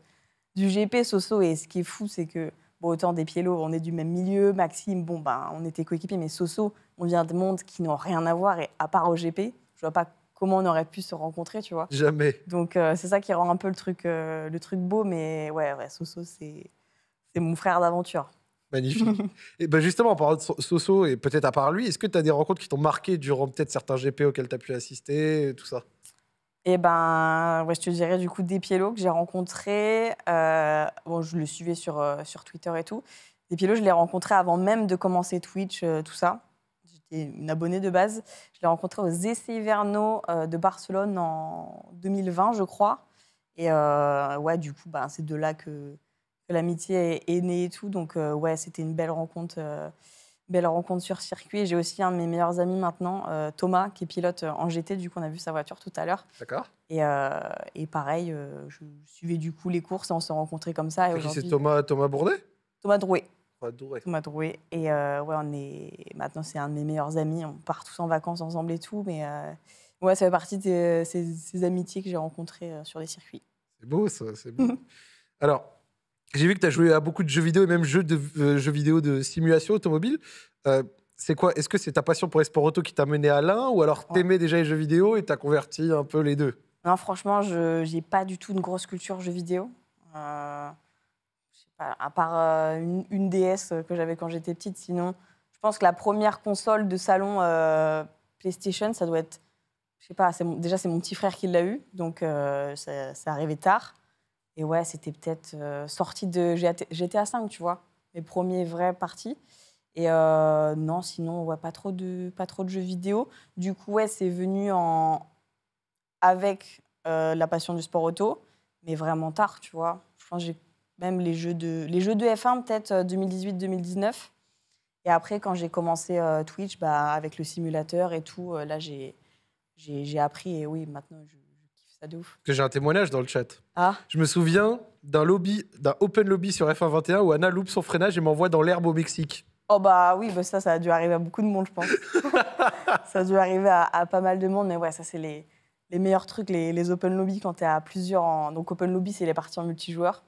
du GP, Soso. Et ce qui est fou, c'est que, bon, autant des piélos, on est du même milieu. Maxime, bon, bah, on était coéquipiers, mais Soso, on vient de mondes qui n'ont rien à voir, et à part au GP, je vois pas comment on aurait pu se rencontrer, tu vois. Jamais. Donc euh, c'est ça qui rend un peu le truc, euh, le truc beau, mais ouais, ouais Soso, c'est mon frère d'aventure. Magnifique. et ben justement, en parlant de Soso, et peut-être à part lui, est-ce que tu as des rencontres qui t'ont marqué durant peut-être certains GP auxquels tu as pu assister, tout ça et eh ben, ouais, je te dirais du coup des pilotes que j'ai rencontré. Euh, bon, je le suivais sur, sur Twitter et tout. Des pilotes, je l'ai rencontré avant même de commencer Twitch, tout ça. C'est une abonnée de base. Je l'ai rencontrée aux essais hivernaux euh, de Barcelone en 2020, je crois. Et euh, ouais, du coup, bah c'est de là que, l'amitié est, née et tout. Donc euh, ouais, c'était une belle rencontre belle rencontre sur circuit. J'ai aussi un de mes meilleurs amis maintenant, Thomas, qui est pilote en GT. Du coup, on a vu sa voiture tout à l'heure. D'accord. Et, et, pareil, je suivais du coup les courses et on s'est rencontrés comme ça. Et c'est Thomas, Thomas Bourdet Thomas Drouet. Thomas Et euh, ouais, on est... maintenant, c'est un de mes meilleurs amis. On part tous en vacances ensemble et tout. Mais euh, ouais, ça fait partie de ces, amitiés que j'ai rencontrées euh, sur les circuits. C'est beau, ça. C'est beau. Alors, j'ai vu que tu as joué à beaucoup de jeux vidéo et même jeux, de, euh, jeux vidéo de simulation automobile. c'est quoi Est-ce que c'est ta passion pour les sports auto qui t'a mené à l'un ou alors tu t'aimais déjà les jeux vidéo et t'as converti un peu les deux Non, franchement, je n'ai pas du tout une grosse culture jeux vidéo à part euh, une, DS euh, que j'avais quand j'étais petite. Sinon, je pense que la première console de salon euh, PlayStation, ça doit être. Je sais pas, déjà, c'est mon petit frère qui l'a eu, donc ça, arrivait tard. Et ouais, c'était peut-être sorti de GTA, 5, tu vois, mes premiers vrais parties. Et non, sinon, voit pas trop, de, pas trop de jeux vidéo. Du coup, ouais, c'est venu en... avec la passion du sport auto, mais vraiment tard, tu vois. Je pense que même les jeux de, les jeux de F1, peut-être 2018-2019. Euh, et après, quand j'ai commencé euh, Twitch, bah, avec le simulateur et tout, euh, là, j'ai, j'ai, appris. Et oui, maintenant, je, kiffe ça de ouf. que j'ai un témoignage dans le chat. Ah. Je me souviens d'un lobby, d'un open lobby sur F1 21 où Anna loupe son freinage et m'envoie dans l'herbe au Mexique. Oh bah oui, bah, ça, ça a dû arriver à beaucoup de monde, je pense. ça a dû arriver à, pas mal de monde, mais ouais, ça c'est les, les, meilleurs trucs, les, les open lobby quand t'es à plusieurs. Donc open lobby, c'est les parties en multijoueur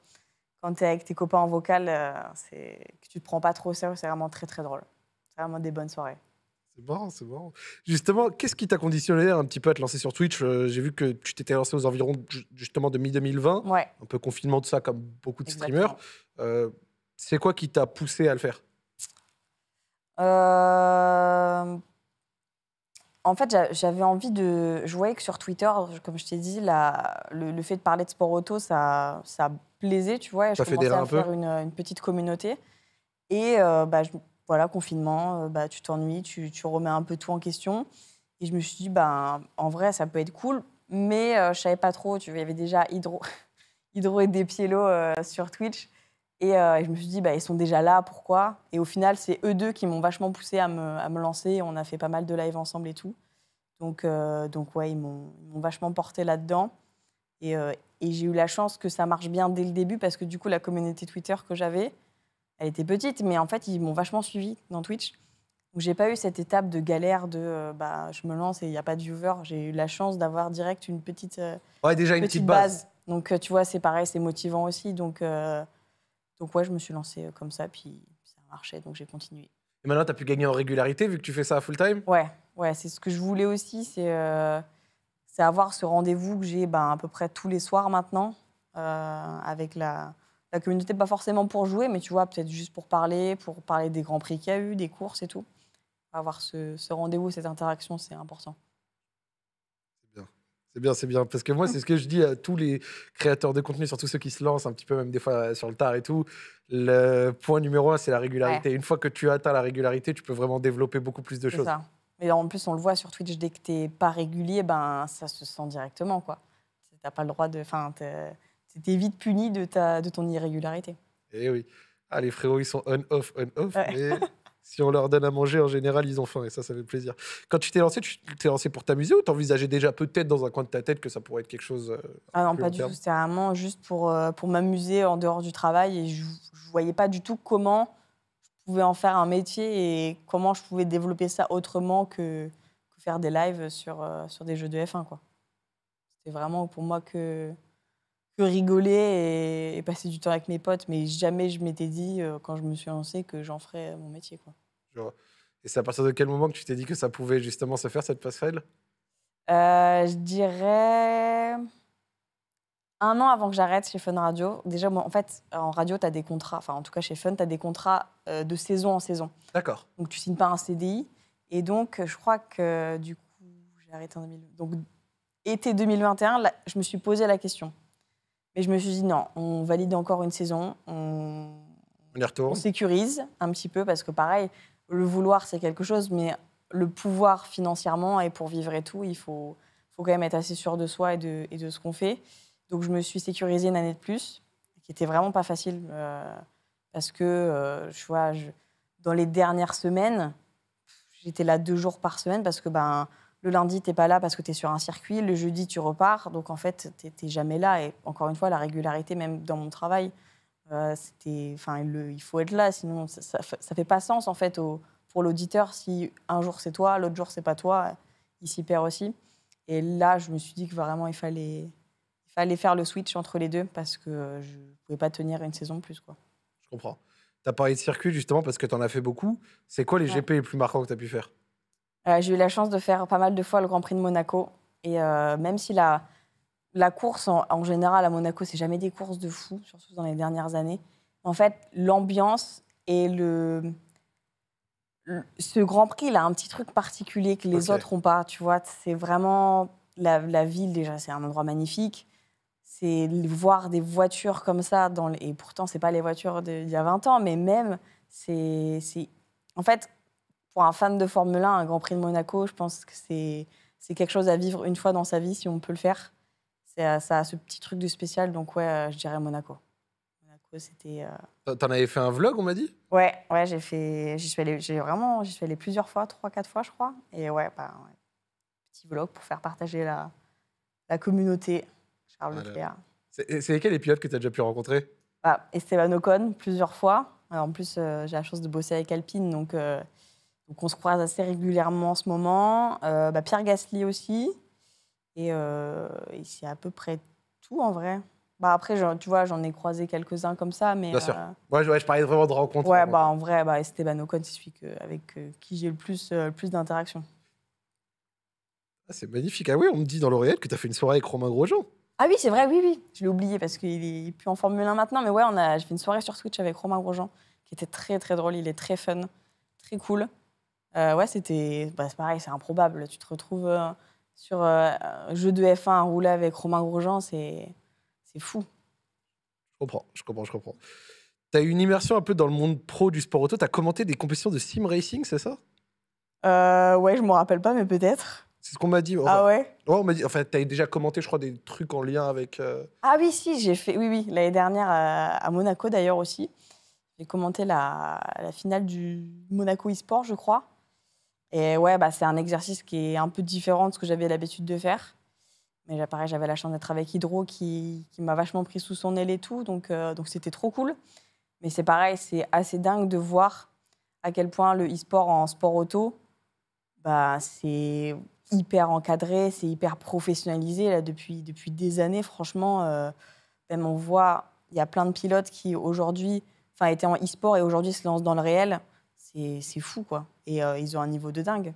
quand tu es avec tes copains en vocal, euh, c'est que tu te prends pas trop au sérieux, c'est vraiment très très drôle. C'est vraiment des bonnes soirées. C'est bon, c'est bon. Justement, qu'est-ce qui t'a conditionné un petit peu à te lancer sur Twitch euh, J'ai vu que tu t'étais lancé aux environs justement de mi-2020, un peu confinement de ça comme beaucoup de streamers. Euh, c'est quoi qui t'a poussé à le faire En fait, j'avais envie de. Je voyais que sur Twitter, comme je t'ai dit, la... le, le, fait de parler de sport auto, ça, ça plaisait, tu vois. Et je commençais à faire une, une, petite communauté. Et euh, bah, voilà, confinement, euh, bah, tu t'ennuies, tu, remets un peu tout en question. Et je me suis dit, bah, en vrai, ça peut être cool, mais euh, je savais pas trop. Tu vois, il y avait déjà Hydro, Hydro et Despiello sur Twitch. Et, je me suis dit, bah, ils sont déjà là, pourquoi Et au final, c'est eux deux qui m'ont vachement poussé à me, à me lancer. On a fait pas mal de live ensemble et tout. Donc, donc ouais, ils m'ont vachement porté là-dedans. Euh, et, j'ai eu la chance que ça marche bien dès le début parce que du coup, la communauté Twitter que j'avais, elle était petite, mais en fait, ils m'ont vachement suivi dans Twitch. Donc, j'ai pas eu cette étape de galère de euh, bah, je me lance et il n'y a pas de viewers. J'ai eu la chance d'avoir direct une petite, euh, ouais, déjà une petite, base. Donc, tu vois, c'est pareil, c'est motivant aussi. Donc, donc, ouais, je me suis lancée comme ça, puis ça marchait, donc j'ai continué. Et maintenant, tu as pu gagner en régularité vu que tu fais ça à full time Ouais, ouais c'est ce que je voulais aussi. C'est c'est avoir ce rendez-vous que j'ai ben, à peu près tous les soirs maintenant euh, avec la, communauté, pas forcément pour jouer, mais tu vois, peut-être juste pour parler, pour parler des grands prix qu'il y a eu, des courses et tout. Avoir ce, rendez-vous, cette interaction, c'est important. C'est bien, c'est bien. Parce que moi, c'est ce que je dis à tous les créateurs de contenu, surtout ceux qui se lancent un petit peu, même des fois euh, sur le tard et tout. Le point numéro un, c'est la régularité. Une fois que tu atteins la régularité, tu peux vraiment développer beaucoup plus de choses. Ça. Mais en plus, on le voit sur Twitch, dès que t'es pas régulier, ben, ça se sent directement, quoi. T'as pas le droit de... Enfin, t'es vite puni de, ta, de ton irrégularité. Eh oui. Allez, les frérots, ils sont on-off, on-off, mais... Si on leur donne à manger, en général, ils ont faim et ça, ça fait plaisir. Quand tu t'es lancé, tu t'es lancé pour t'amuser ou t'envisageais déjà peut-être dans un coin de ta tête que ça pourrait être quelque chose euh, Ah non, pas du tout. C'était vraiment juste pour, euh, pour m'amuser en dehors du travail et je, je voyais pas du tout comment pouvais en faire un métier et comment je pouvais développer ça autrement que, que faire des lives sur, euh, sur des jeux de F1. Quoi. C'était vraiment pour moi que, que rigoler et, passer du temps avec mes potes, mais jamais je m'étais dit, euh, quand je me suis lancé que j'en ferais mon métier. Quoi. Et c'est à partir de quel moment que tu t'es dit que ça pouvait justement se faire, cette passerelle euh, Je dirais un an avant que j'arrête chez Fun Radio, déjà, moi, en fait, en radio, tu as des contrats, enfin, en tout cas, chez Fun, tu as des contrats euh, de saison en saison. D'accord. Donc, tu signes pas un CDI. Et donc, je crois que, du coup, j'ai arrêté en 2000. Donc, été 2021, je me suis posé la question. Mais je me suis dit, non, on valide encore une saison, on, on, y on sécurise un petit peu, parce que, pareil, le vouloir, c'est quelque chose, mais le pouvoir financièrement et pour vivre et tout, il faut, faut quand même être assez sûr de soi et de, et de ce qu'on fait. Donc je me suis sécurisée une année de plus, qui était vraiment pas facile euh, parce que euh, je vois, dans les dernières semaines, j'étais là deux jours par semaine parce que ben le lundi t'es pas là parce que tu es sur un circuit, le jeudi tu repars, donc en fait t'es jamais là. Et encore une fois, la régularité même dans mon travail, euh, c'était, enfin il faut être là, sinon ça, ne fait pas sens en fait pour l'auditeur si un jour c'est toi, l'autre jour c'est pas toi, il s'y perd aussi. Et là, je me suis dit que vraiment il fallait aller faire le switch entre les deux parce que je ne pouvais pas tenir une saison plus. Quoi. Je comprends. Tu as parlé de circuit justement parce que tu en as fait beaucoup. C'est quoi les GP les plus marquants que tu as pu faire euh, J'ai eu la chance de faire pas mal de fois le Grand Prix de Monaco. Et euh, même si la, la course en, général à Monaco, c'est jamais des courses de fou, surtout dans les dernières années, en fait, l'ambiance et le, ce Grand Prix, il a un petit truc particulier que les autres n'ont pas, tu vois. C'est vraiment la, la, ville, déjà, c'est un endroit magnifique c'est voir des voitures comme ça, dans les... et pourtant, ce pas les voitures d'il y a 20 ans, mais même, c'est. En fait, pour un fan de Formule 1, un Grand Prix de Monaco, je pense que c'est quelque chose à vivre une fois dans sa vie, si on peut le faire. Euh, ça a ce petit truc de spécial, donc ouais, euh, je dirais Monaco. Monaco, c'était. Euh tu T'en avais fait un vlog, on m'a dit Ouais, ouais, j'ai fait. J'y suis allée, vraiment, j'y suis plusieurs fois, trois, quatre fois, je crois. Et ouais, bah, petit vlog pour faire partager la, la communauté. C'est lesquels les pilotes que tu as déjà pu rencontrer bah, Esteban Ocon, plusieurs fois. Euh, en plus, euh, j'ai la chance de bosser avec Alpine, donc, euh, donc, on se croise assez régulièrement en ce moment. Bah, Pierre Gasly aussi. Et, c'est à peu près tout en vrai. Bah après, tu vois, j'en ai croisé quelques-uns comme ça, mais... Bien sûr. je, parlais vraiment de rencontres. Ouais, bah, en vrai, bah, Esteban Ocon, c'est celui avec qui j'ai le plus, plus d'interaction. Ah, c'est magnifique. Ah oui, on me dit dans l'Oréal que tu as fait une soirée avec Romain Grosjean. Ah oui, c'est vrai, oui, oui. Je l'ai oublié parce qu'il est plus en Formule 1 maintenant. Mais ouais, on a, j'ai fait une soirée sur Twitch avec Romain Grosjean qui était très, très drôle. Il est très fun, très cool. Euh, ouais, c'était. Bah, c'est pareil, c'est improbable. Tu te retrouves euh, sur euh, un jeu de F1 à rouler avec Romain Grosjean, c'est, c'est fou. Je comprends, je comprends, je comprends. Tu as une immersion un peu dans le monde pro du sport auto. Tu as commenté des compétitions de sim racing, c'est ça Ouais, je ne me rappelle pas, mais peut-être. C'est ce qu'on m'a dit. ah ouais Ouais, on m'a dit. déjà commenté, je crois, des trucs en lien avec. Euh, ah oui, si, j'ai fait. Oui, oui, l'année dernière euh, à Monaco d'ailleurs aussi. J'ai commenté la, finale du Monaco e-sport, je crois. Et ouais, bah, c'est un exercice qui est un peu différent de ce que j'avais l'habitude de faire. Mais pareil, j'avais la chance d'être avec Hydro qui, m'a vachement pris sous son aile et tout. Donc, euh, donc c'était trop cool. Mais c'est pareil, c'est assez dingue de voir à quel point le e-sport en sport auto, bah, c'est hyper encadré, c'est hyper professionnalisé là, depuis, depuis des années. Franchement, euh, même on voit, il y a plein de pilotes qui aujourd'hui enfin, étaient en e-sport et aujourd'hui se lancent dans le réel. C'est fou, quoi. Et euh, ils ont un niveau de dingue.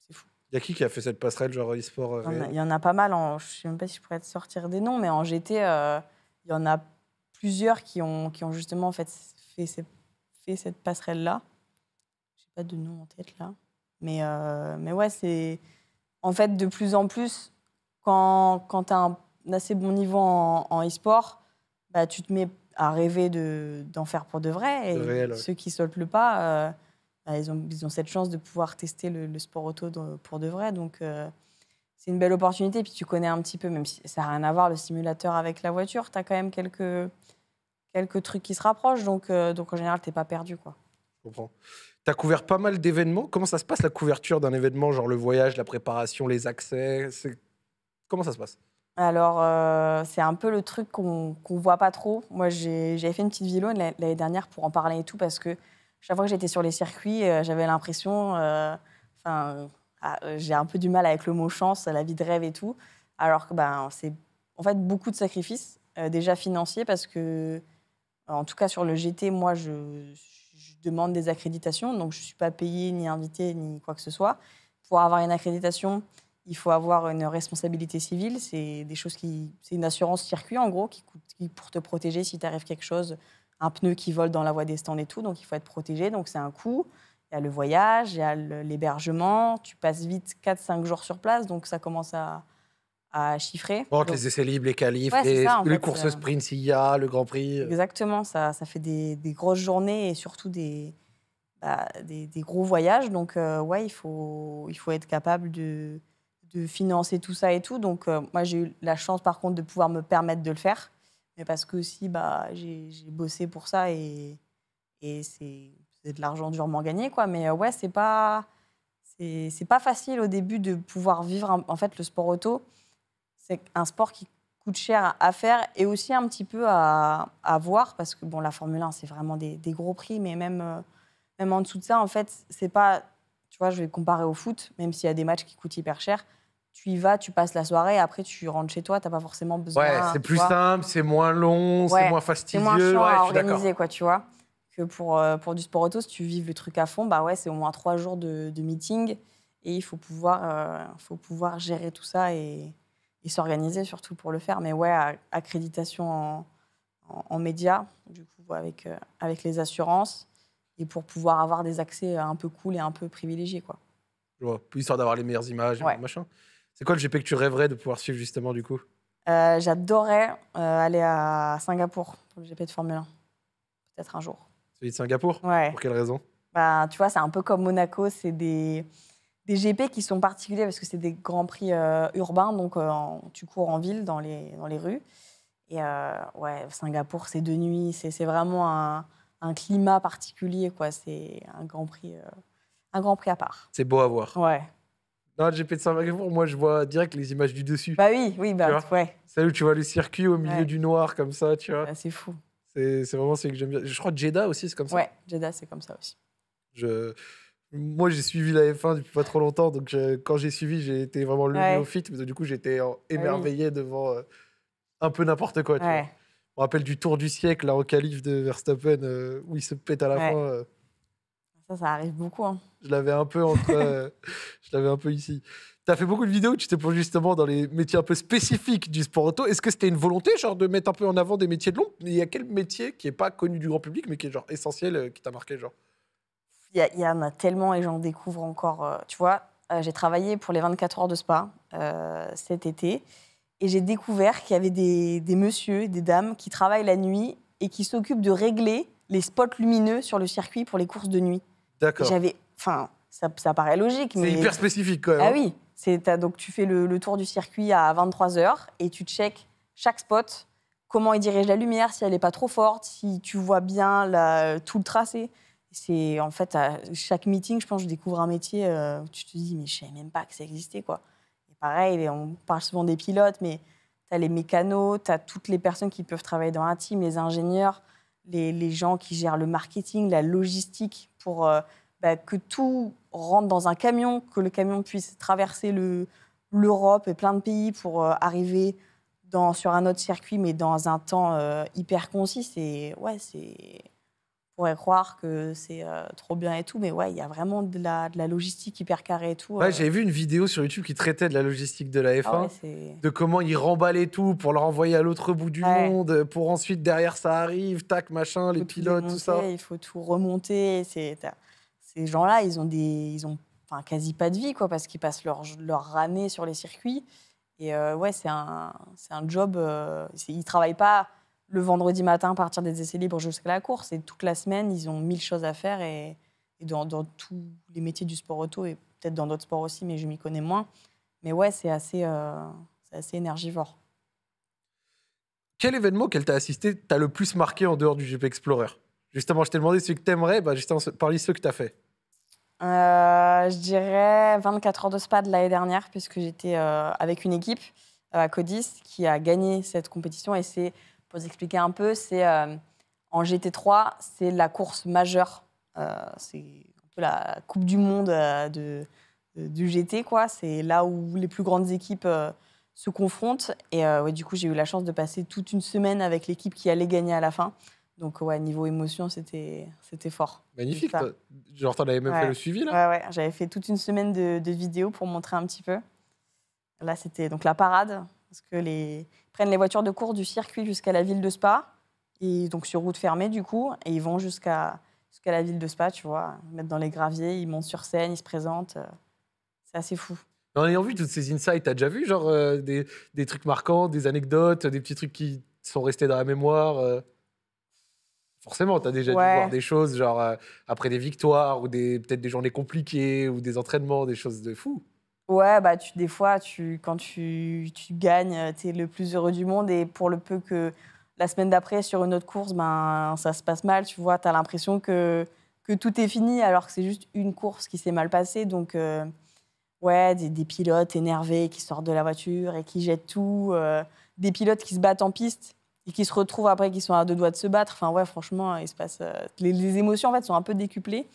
C'est fou. Il y a qui qui a fait cette passerelle, genre e-sport euh, Il y, en a pas mal. je ne sais même pas si je pourrais te sortir des noms, mais en GT, il y en a plusieurs qui ont, qui ont justement fait, fait, fait cette passerelle-là. Je n'ai pas de nom en tête, là. Mais, euh, mais ouais, c'est. En fait, de plus en plus, quand, quand tu as un, assez bon niveau en, e-sport, bah, tu te mets à rêver d'en faire pour de vrai. Et ceux qui sautent le pas, euh, bah, ils, ont, cette chance de pouvoir tester le, sport auto pour de vrai. Donc, euh, c'est une belle opportunité. puis, tu connais un petit peu, même si ça n'a rien à voir le simulateur avec la voiture, tu as quand même quelques, quelques trucs qui se rapprochent. Donc, donc en général, tu n'es pas perdu. Quoi. Je comprends. Tu as couvert pas mal d'événements. Comment ça se passe la couverture d'un événement, genre le voyage, la préparation, les accès Comment ça se passe alors, euh, c'est un peu le truc qu'on ne voit pas trop. Moi, j'ai fait une petite vidéo l'année dernière pour en parler et tout, parce que chaque fois que j'étais sur les circuits, euh, j'avais l'impression. Euh, enfin, ah, j'ai un peu du mal avec le mot chance, la vie de rêve et tout. Alors que ben, c'est en fait beaucoup de sacrifices, déjà financiers, parce que, en tout cas sur le GT, moi, je je demande des accréditations, donc je ne suis pas payée, ni invitée, ni quoi que ce soit. Pour avoir une accréditation, il faut avoir une responsabilité civile. C'est des choses qui, c'est une assurance circuit en gros qui, coûte, pour te protéger si t'arrive quelque chose, un pneu qui vole dans la voie des stands et tout. Donc il faut être protégé. Donc c'est un coût. Il y a le voyage, il y a l'hébergement. Tu passes vite 4-5 jours sur place, donc ça commence à, à chiffrer. les essais libres, les qualifs, les, courses euh, sprint s'il y a, le Grand Prix. Euh. Exactement, ça, ça fait des, grosses journées et surtout des, bah, des, gros voyages. Donc, euh, ouais, il faut, il faut être capable de, de financer tout ça et tout. Donc, moi, j'ai eu la chance, par contre, de pouvoir me permettre de le faire. Mais parce que aussi, bah, j'ai bossé pour ça et, et c'est de l'argent durement gagné, quoi. Mais ouais, c'est pas. C'est pas facile au début de pouvoir vivre en fait le sport auto c'est un sport qui coûte cher à faire et aussi un petit peu à, voir parce que bon, la Formule 1, c'est vraiment des, gros prix, mais même, euh, même en dessous de ça, en fait, c'est pas. Tu vois, je vais comparer au foot, même s'il y a des matchs qui coûtent hyper cher. Tu y vas, tu passes la soirée, après tu rentres chez toi, t'as pas forcément besoin. Ouais, c'est plus simple, c'est moins long, c'est moins fastidieux. C'est moins chiant organiser, quoi, tu vois. Que pour, euh, pour du sport auto, si tu vives le truc à fond, bah ouais, c'est au moins trois jours de, de meeting et il faut pouvoir, euh, faut pouvoir gérer tout ça et, et s'organiser surtout pour le faire. Mais ouais, accréditation en, en, médias, du coup, avec, euh, avec les assurances, et pour pouvoir avoir des accès un peu cool et un peu privilégiés, quoi. pour histoire d'avoir les meilleures images, ouais. machin. C'est quoi le GP que tu rêverais de pouvoir suivre, justement, du coup euh, J'adorais euh, aller à Singapour pour le GP de Formule 1. Peut-être un jour. Celui de Singapour Pour quelle raison bah, tu vois, c'est un peu comme Monaco, c'est des, les GP qui sont particuliers parce que c'est des grands prix euh, urbains, donc euh, tu cours en ville, dans les, dans les rues. Et euh, ouais, Singapour, c'est deux nuits, c'est vraiment un, un, climat particulier, quoi. C'est un grand prix, un grand prix à part. C'est beau à voir. Ouais. Dans le GP de Singapour, moi, je vois direct les images du dessus. Bah oui, oui, bah ouais. C'est tu vois le circuit au milieu du noir comme ça, tu vois. Bah, c'est fou. C'est vraiment ce que j'aime bien. Je crois que Jeddah aussi, c'est comme ça. Ouais, Jeddah, c'est comme ça aussi. Je moi, j'ai suivi la F1 depuis pas trop longtemps, donc euh, quand j'ai suivi, j'ai été vraiment le néophyte, mais du coup, j'étais ah émerveillé devant euh, un peu n'importe quoi. On rappelle du Tour du siècle, là, au de Verstappen, euh, où il se pète à la fois fin. ça, ça arrive beaucoup. Hein. Je l'avais un peu entre, je l'avais un peu ici. Tu as fait beaucoup de vidéos où tu t'es plongé justement dans les métiers un peu spécifiques du sport auto. Est-ce que c'était une volonté, genre, de mettre un peu en avant des métiers de l'ombre Il y a quel métier qui est pas connu du grand public, mais qui est genre essentiel, qui t'a marqué, genre il y, en a tellement et j'en découvre encore. Euh, tu vois, euh, j'ai travaillé pour les 24 heures de spa euh, cet été et j'ai découvert qu'il y avait des, messieurs des dames qui travaillent la nuit et qui s'occupent de régler les spots lumineux sur le circuit pour les courses de nuit. D'accord. J'avais, enfin, ça, paraît logique, mais c'est hyper spécifique quand même. Ah hein. oui, donc tu fais le, tour du circuit à 23 heures et tu check chaque spot, comment il dirige la lumière, si elle n'est pas trop forte, si tu vois bien tout le tracé. C'est en fait à chaque meeting, je pense, je découvre un métier. Euh, où tu te dis mais je savais même pas que ça existait quoi. Et pareil, on parle souvent des pilotes, mais tu as les mécanos, tu as toutes les personnes qui peuvent travailler dans un team, les ingénieurs, les, les gens qui gèrent le marketing, la logistique pour euh, bah, que tout rentre dans un camion, que le camion puisse traverser l'Europe et plein de pays pour euh, arriver dans, sur un autre circuit, mais dans un temps hyper concis. C'est ouais, c'est pourrait croire que c'est euh, trop bien et tout, mais ouais, il y a vraiment de la, logistique hyper carrée et tout. Ouais, euh. J'avais vu une vidéo sur YouTube qui traitait de la logistique de la F1, ah de comment ils remballaient tout pour le renvoyer à l'autre bout du monde, pour ensuite derrière ça arrive, tac, machin, les pilotes, tout, ça. Il faut tout remonter. Ces gens-là, ils ont des, ils ont enfin, quasi pas de vie, quoi, parce qu'ils passent leur, leur année sur les circuits. Et euh, ouais, c'est un, un job. ils travaillent pas le vendredi matin, partir des essais libres jusqu'à la course. Et toute la semaine, ils ont mille choses à faire. Et, dans, tous les métiers du sport auto, et peut-être dans d'autres sports aussi, mais je m'y connais moins. Mais ouais, c'est assez, euh, assez énergivore. Quel événement qu'elle t'as assisté t'a le plus marqué en dehors du GP Explorer Justement, je t'ai demandé ce que tu bah, justement, parmi ceux que t'as fait. Euh, je dirais 24 heures de spa de l'année dernière, puisque j'étais euh, avec une équipe à Codis qui a gagné cette compétition. Et c'est pour vous expliquer un peu, c'est euh, en GT3, c'est la course majeure. Euh, c'est un peu la Coupe du Monde euh, de, du GT, quoi. C'est là où les plus grandes équipes se confrontent. Et ouais, du coup, j'ai eu la chance de passer toute une semaine avec l'équipe qui allait gagner à la fin. Donc, ouais, niveau émotion, c'était, c'était fort. Magnifique. Genre, t'en avais même fait le suivi, là Ouais, ouais. J'avais fait toute une semaine de, de vidéos pour montrer un petit peu. Là, c'était donc la parade, parce que les, prennent les voitures de cours du circuit jusqu'à la ville de Spa, et donc sur route fermée du coup, et ils vont jusqu'à jusqu'à la ville de Spa, tu vois, ils mettent dans les graviers, ils montent sur scène, ils se présentent. Euh, c'est assez fou. En ayant vu toutes ces insights, t'as déjà vu genre euh, des, des, trucs marquants, des anecdotes, des petits trucs qui sont restés dans la mémoire euh? Forcément, t'as déjà dû voir des choses genre après des victoires ou des peut-être des journées compliquées ou des entraînements, des choses de fou. Ouais, bah, des fois, tu, quand tu, tu gagnes, tu es le plus heureux du monde. Et pour le peu que la semaine d'après, sur une autre course, ben, ça se passe mal, tu vois. Tu as l'impression que, que tout est fini alors que c'est juste une course qui s'est mal passée. Donc, euh, ouais, des, des, pilotes énervés qui sortent de la voiture et qui jettent tout. Euh, des pilotes qui se battent en piste et qui se retrouvent après, qui sont à deux doigts de se battre. Enfin, ouais, franchement, il se passe. Euh, les, émotions, en fait, sont un peu décuplées.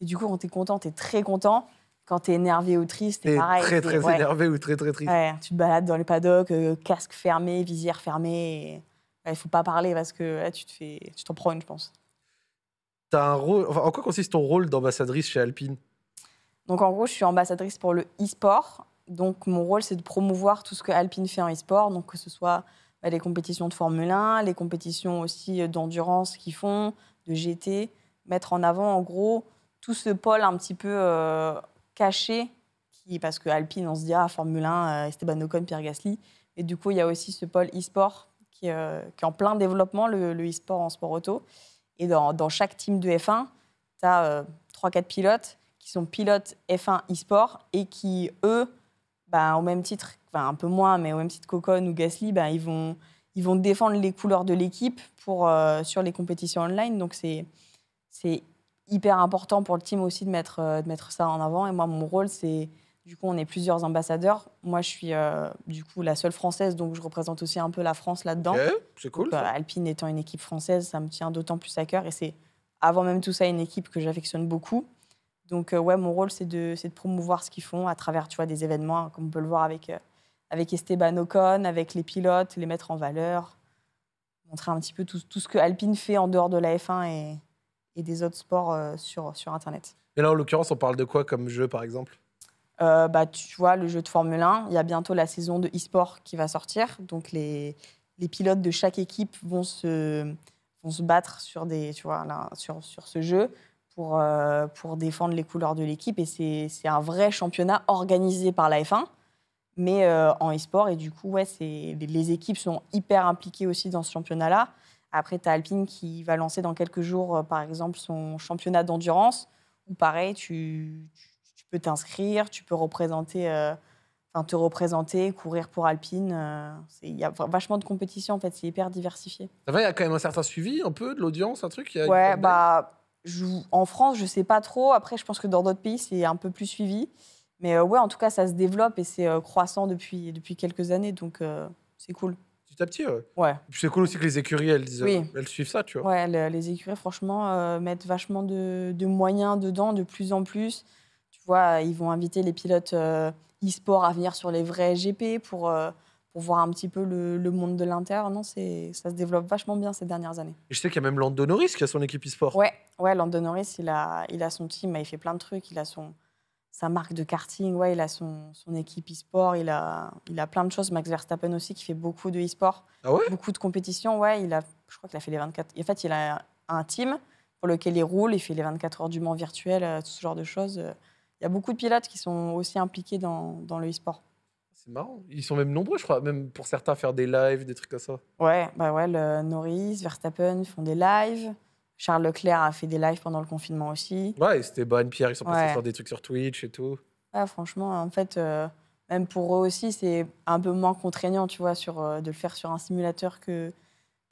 Et du coup, tu es content, tu es très content quand es énervé ou triste, c'est pareil. Très, très énervé ou très, très triste. Ouais, tu te balades dans les paddocks, euh, casque fermé, visière fermée. Il ne faut pas parler parce que tu te fais, tu t'en prends je pense. As un rôle... en quoi consiste ton rôle d'ambassadrice chez Alpine Donc, en gros, je suis ambassadrice pour le e-sport. Donc, mon rôle, c'est de promouvoir tout ce que Alpine fait en e-sport. Donc, que ce soit bah, les compétitions de Formule 1, les compétitions aussi euh, d'endurance qu'ils font, de GT. Mettre en avant, en gros, tout ce pôle un petit peu... Euh, caché, qui, parce que Alpine, on se dit, ah, Formule 1, euh, Esteban Ocon, Pierre Gasly. Et du coup, il y a aussi ce pôle e-sport qui, euh, est en plein développement, le, e-sport en sport auto. Et dans, chaque team de F1, tu as 3-4 pilotes qui sont pilotes F1 e-sport et qui, eux, ben, au même titre, enfin, un peu moins, mais au même titre qu'Ocon ou Gasly, ben, ils, vont, ils vont défendre les couleurs de l'équipe euh, sur les compétitions online. Donc c'est hyper important pour le team aussi de mettre, euh, de mettre ça en avant. Et moi, mon rôle, c'est. Du coup, on est plusieurs ambassadeurs. Moi, je suis euh, du coup la seule française, donc je représente aussi un peu la France là-dedans. c'est cool. Euh, Alpine étant une équipe française, ça me tient d'autant plus à cœur. Et c'est avant même tout ça une équipe que j'affectionne beaucoup. Donc ouais, mon rôle c'est de, de promouvoir ce qu'ils font à travers tu vois des événements, hein, comme on peut le voir avec avec Esteban Ocon, avec les pilotes, les mettre en valeur, montrer un petit peu tout, tout ce que Alpine fait en dehors de la F1 et et des autres sports euh, sur, sur Internet. Et là, en l'occurrence, on parle de quoi comme jeu, par exemple euh, bah, tu vois, le jeu de Formule 1, il y a bientôt la saison de e-sport qui va sortir. Donc, les, les pilotes de chaque équipe vont se, vont se battre sur, des, tu vois, là, sur, sur ce jeu pour, euh, pour défendre les couleurs de l'équipe. Et c'est un vrai championnat organisé par la F1, mais en e-sport. Et du coup, ouais, c'est les équipes sont hyper impliquées aussi dans ce championnat-là. Après, tu as Alpine qui va lancer dans quelques jours, euh, par exemple, son championnat d'endurance, où pareil, tu, peux t'inscrire, tu peux représenter, euh, enfin, te représenter, courir pour Alpine. Euh, il y a vachement de compétition, en fait, c'est hyper diversifié. il y a quand même un certain suivi, un peu, de l'audience, un truc Ouais, bah, en France, je ne sais pas trop. Après, je pense que dans d'autres pays, c'est un peu plus suivi. Mais ouais, en tout cas, ça se développe et c'est croissant depuis, depuis quelques années, donc c'est cool petit Ouais. C'est cool aussi que les écuries, elles, euh, elles suivent ça, tu vois. les, écuries, franchement, euh, mettent vachement de, moyens dedans, de plus en plus. Tu vois, ils vont inviter les pilotes euh, e-sport à venir sur les vrais GP pour, voir un petit peu le, monde de l'inter. Non, c'est, ça se développe vachement bien ces dernières années. je sais qu'il y a même Lando Norris qui a son équipe e-sport. Ouais, ouais, Lando Norris, il a, il a son team, il fait plein de trucs, il a son sa marque de karting, ouais, il a son, son équipe e-sport, il a, il a plein de choses. Max Verstappen aussi, qui fait beaucoup de e-sport, ah beaucoup de compétitions. Ouais, il a, je crois qu'il a fait les 24. En fait, il a un team pour lequel il roule, il fait les 24 heures du Mans virtuel, euh, tout ce genre de choses. Il y a beaucoup de pilotes qui sont aussi impliqués dans, dans le e-sport. C'est marrant. Ils sont même nombreux, je crois, même pour certains, faire des lives, des trucs comme ça. Ouais, bah ouais, Norris, Verstappen font des lives. Charles Leclerc a fait des lives pendant le confinement aussi. Ouais, c'était bonne Pierre, ils sont passés à faire des trucs sur Twitch et tout. franchement, en fait, euh, même pour eux aussi, c'est un peu moins contraignant, tu vois, sur, euh, de le faire sur un simulateur que,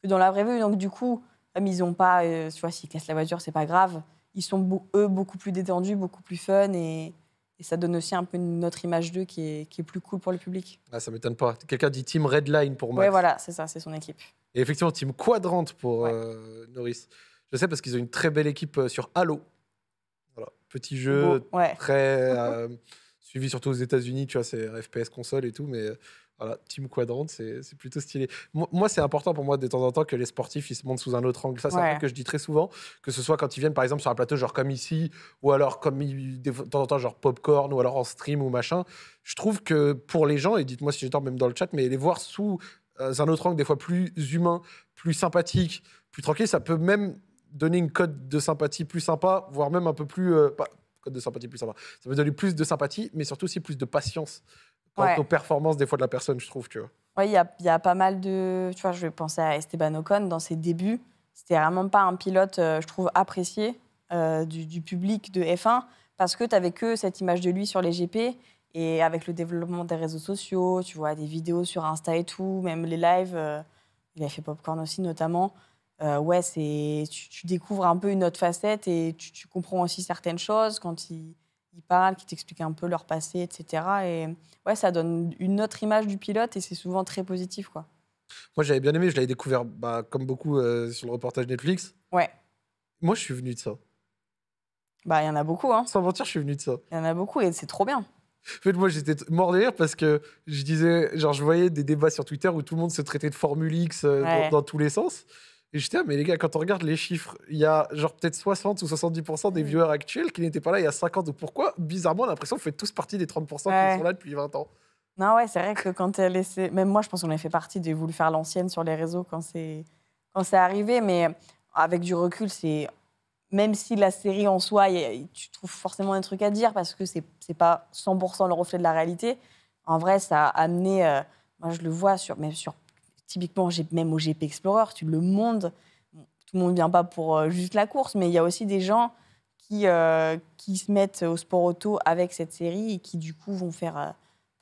que dans la vraie vie. Donc, du coup, même ils ont pas, euh, tu vois, s'ils cassent la voiture, c'est pas grave. Ils sont, eux, beaucoup plus détendus, beaucoup plus fun et, ça donne aussi un peu notre image d'eux qui est, qui est, plus cool pour le public. Ah, ça m'étonne pas. Quelqu'un dit Team Redline pour moi. Ouais, voilà, c'est ça, c'est son équipe. Et effectivement, Team quadrante » pour ouais. Norris. Je sais parce qu'ils ont une très belle équipe euh, sur Halo. petit jeu très euh, suivi surtout aux États-Unis, tu vois, c'est FPS console et tout, mais euh, voilà, Team Quadrant, c'est plutôt stylé. Moi, c'est important pour moi de temps en temps que les sportifs ils se montent sous un autre angle. Ça, c'est un truc que je dis très souvent, que ce soit quand ils viennent par exemple sur un plateau, genre comme ici, ou alors comme de temps en temps, genre popcorn, ou alors en stream ou machin. Je trouve que pour les gens, et dites-moi si j'ai tort même dans le chat, mais les voir sous un autre angle, des fois plus humain, plus sympathique, plus tranquille, ça peut même donner une cote de sympathie plus sympa, voire même un peu plus. Euh, code de sympathie plus sympa. Ça veut donner plus de sympathie, mais surtout aussi plus de patience quant aux performances des fois de la personne, je trouve, Oui, il y, a, pas mal de. Tu vois, je vais penser à Esteban Ocon dans ses débuts. C'était vraiment pas un pilote, euh, je trouve, apprécié euh, du, du, public de F1 parce que tu n'avais que cette image de lui sur les GP. Et avec le développement des réseaux sociaux, tu vois, des vidéos sur Insta et tout, même les lives, il a fait Popcorn aussi notamment. Euh, ouais, c'est tu, découvres un peu une autre facette et tu, comprends aussi certaines choses quand ils, parlent, qu'ils t'expliquent un peu leur passé, etc. Et ouais, ça donne une autre image du pilote et c'est souvent très positif, quoi. Moi, j'avais bien aimé, je l'avais découvert bah, comme beaucoup euh, sur le reportage Netflix. Ouais. Moi, je suis venu de ça. Bah, il y en a beaucoup, hein. Sans mentir, je suis venu de ça. Il y en a beaucoup et c'est trop bien. En fait, moi, j'étais mort de rire parce que je disais, genre, je voyais des débats sur Twitter où tout le monde se traitait de Formule X euh, dans tous les sens. Et j'étais, ah, mais les gars, quand on regarde les chiffres, il y a genre peut-être 60 ou 70% des viewers actuels qui n'étaient pas là il y a 50 ans. Pourquoi Bizarrement, on a l'impression que vous faites tous partie des 30% qui sont là depuis 20 ans. Non, ouais, c'est vrai que quand elle laissé. Même moi, je pense qu'on a fait partie de voulu faire l'ancienne sur les réseaux quand c'est quand c'est arrivé, mais avec du recul, c'est même si la série en soi, tu trouves forcément un truc à dire parce que c'est c'est pas 100% le reflet de la réalité. En vrai, ça a amené. Euh, moi, je le vois sur même sur typiquement, même au GP Explorer, tu le monde, tout le monde ne vient pas pour euh, juste la course, mais il y a aussi des gens qui, euh, qui se mettent au sport auto avec cette série et qui, du coup, vont faire euh,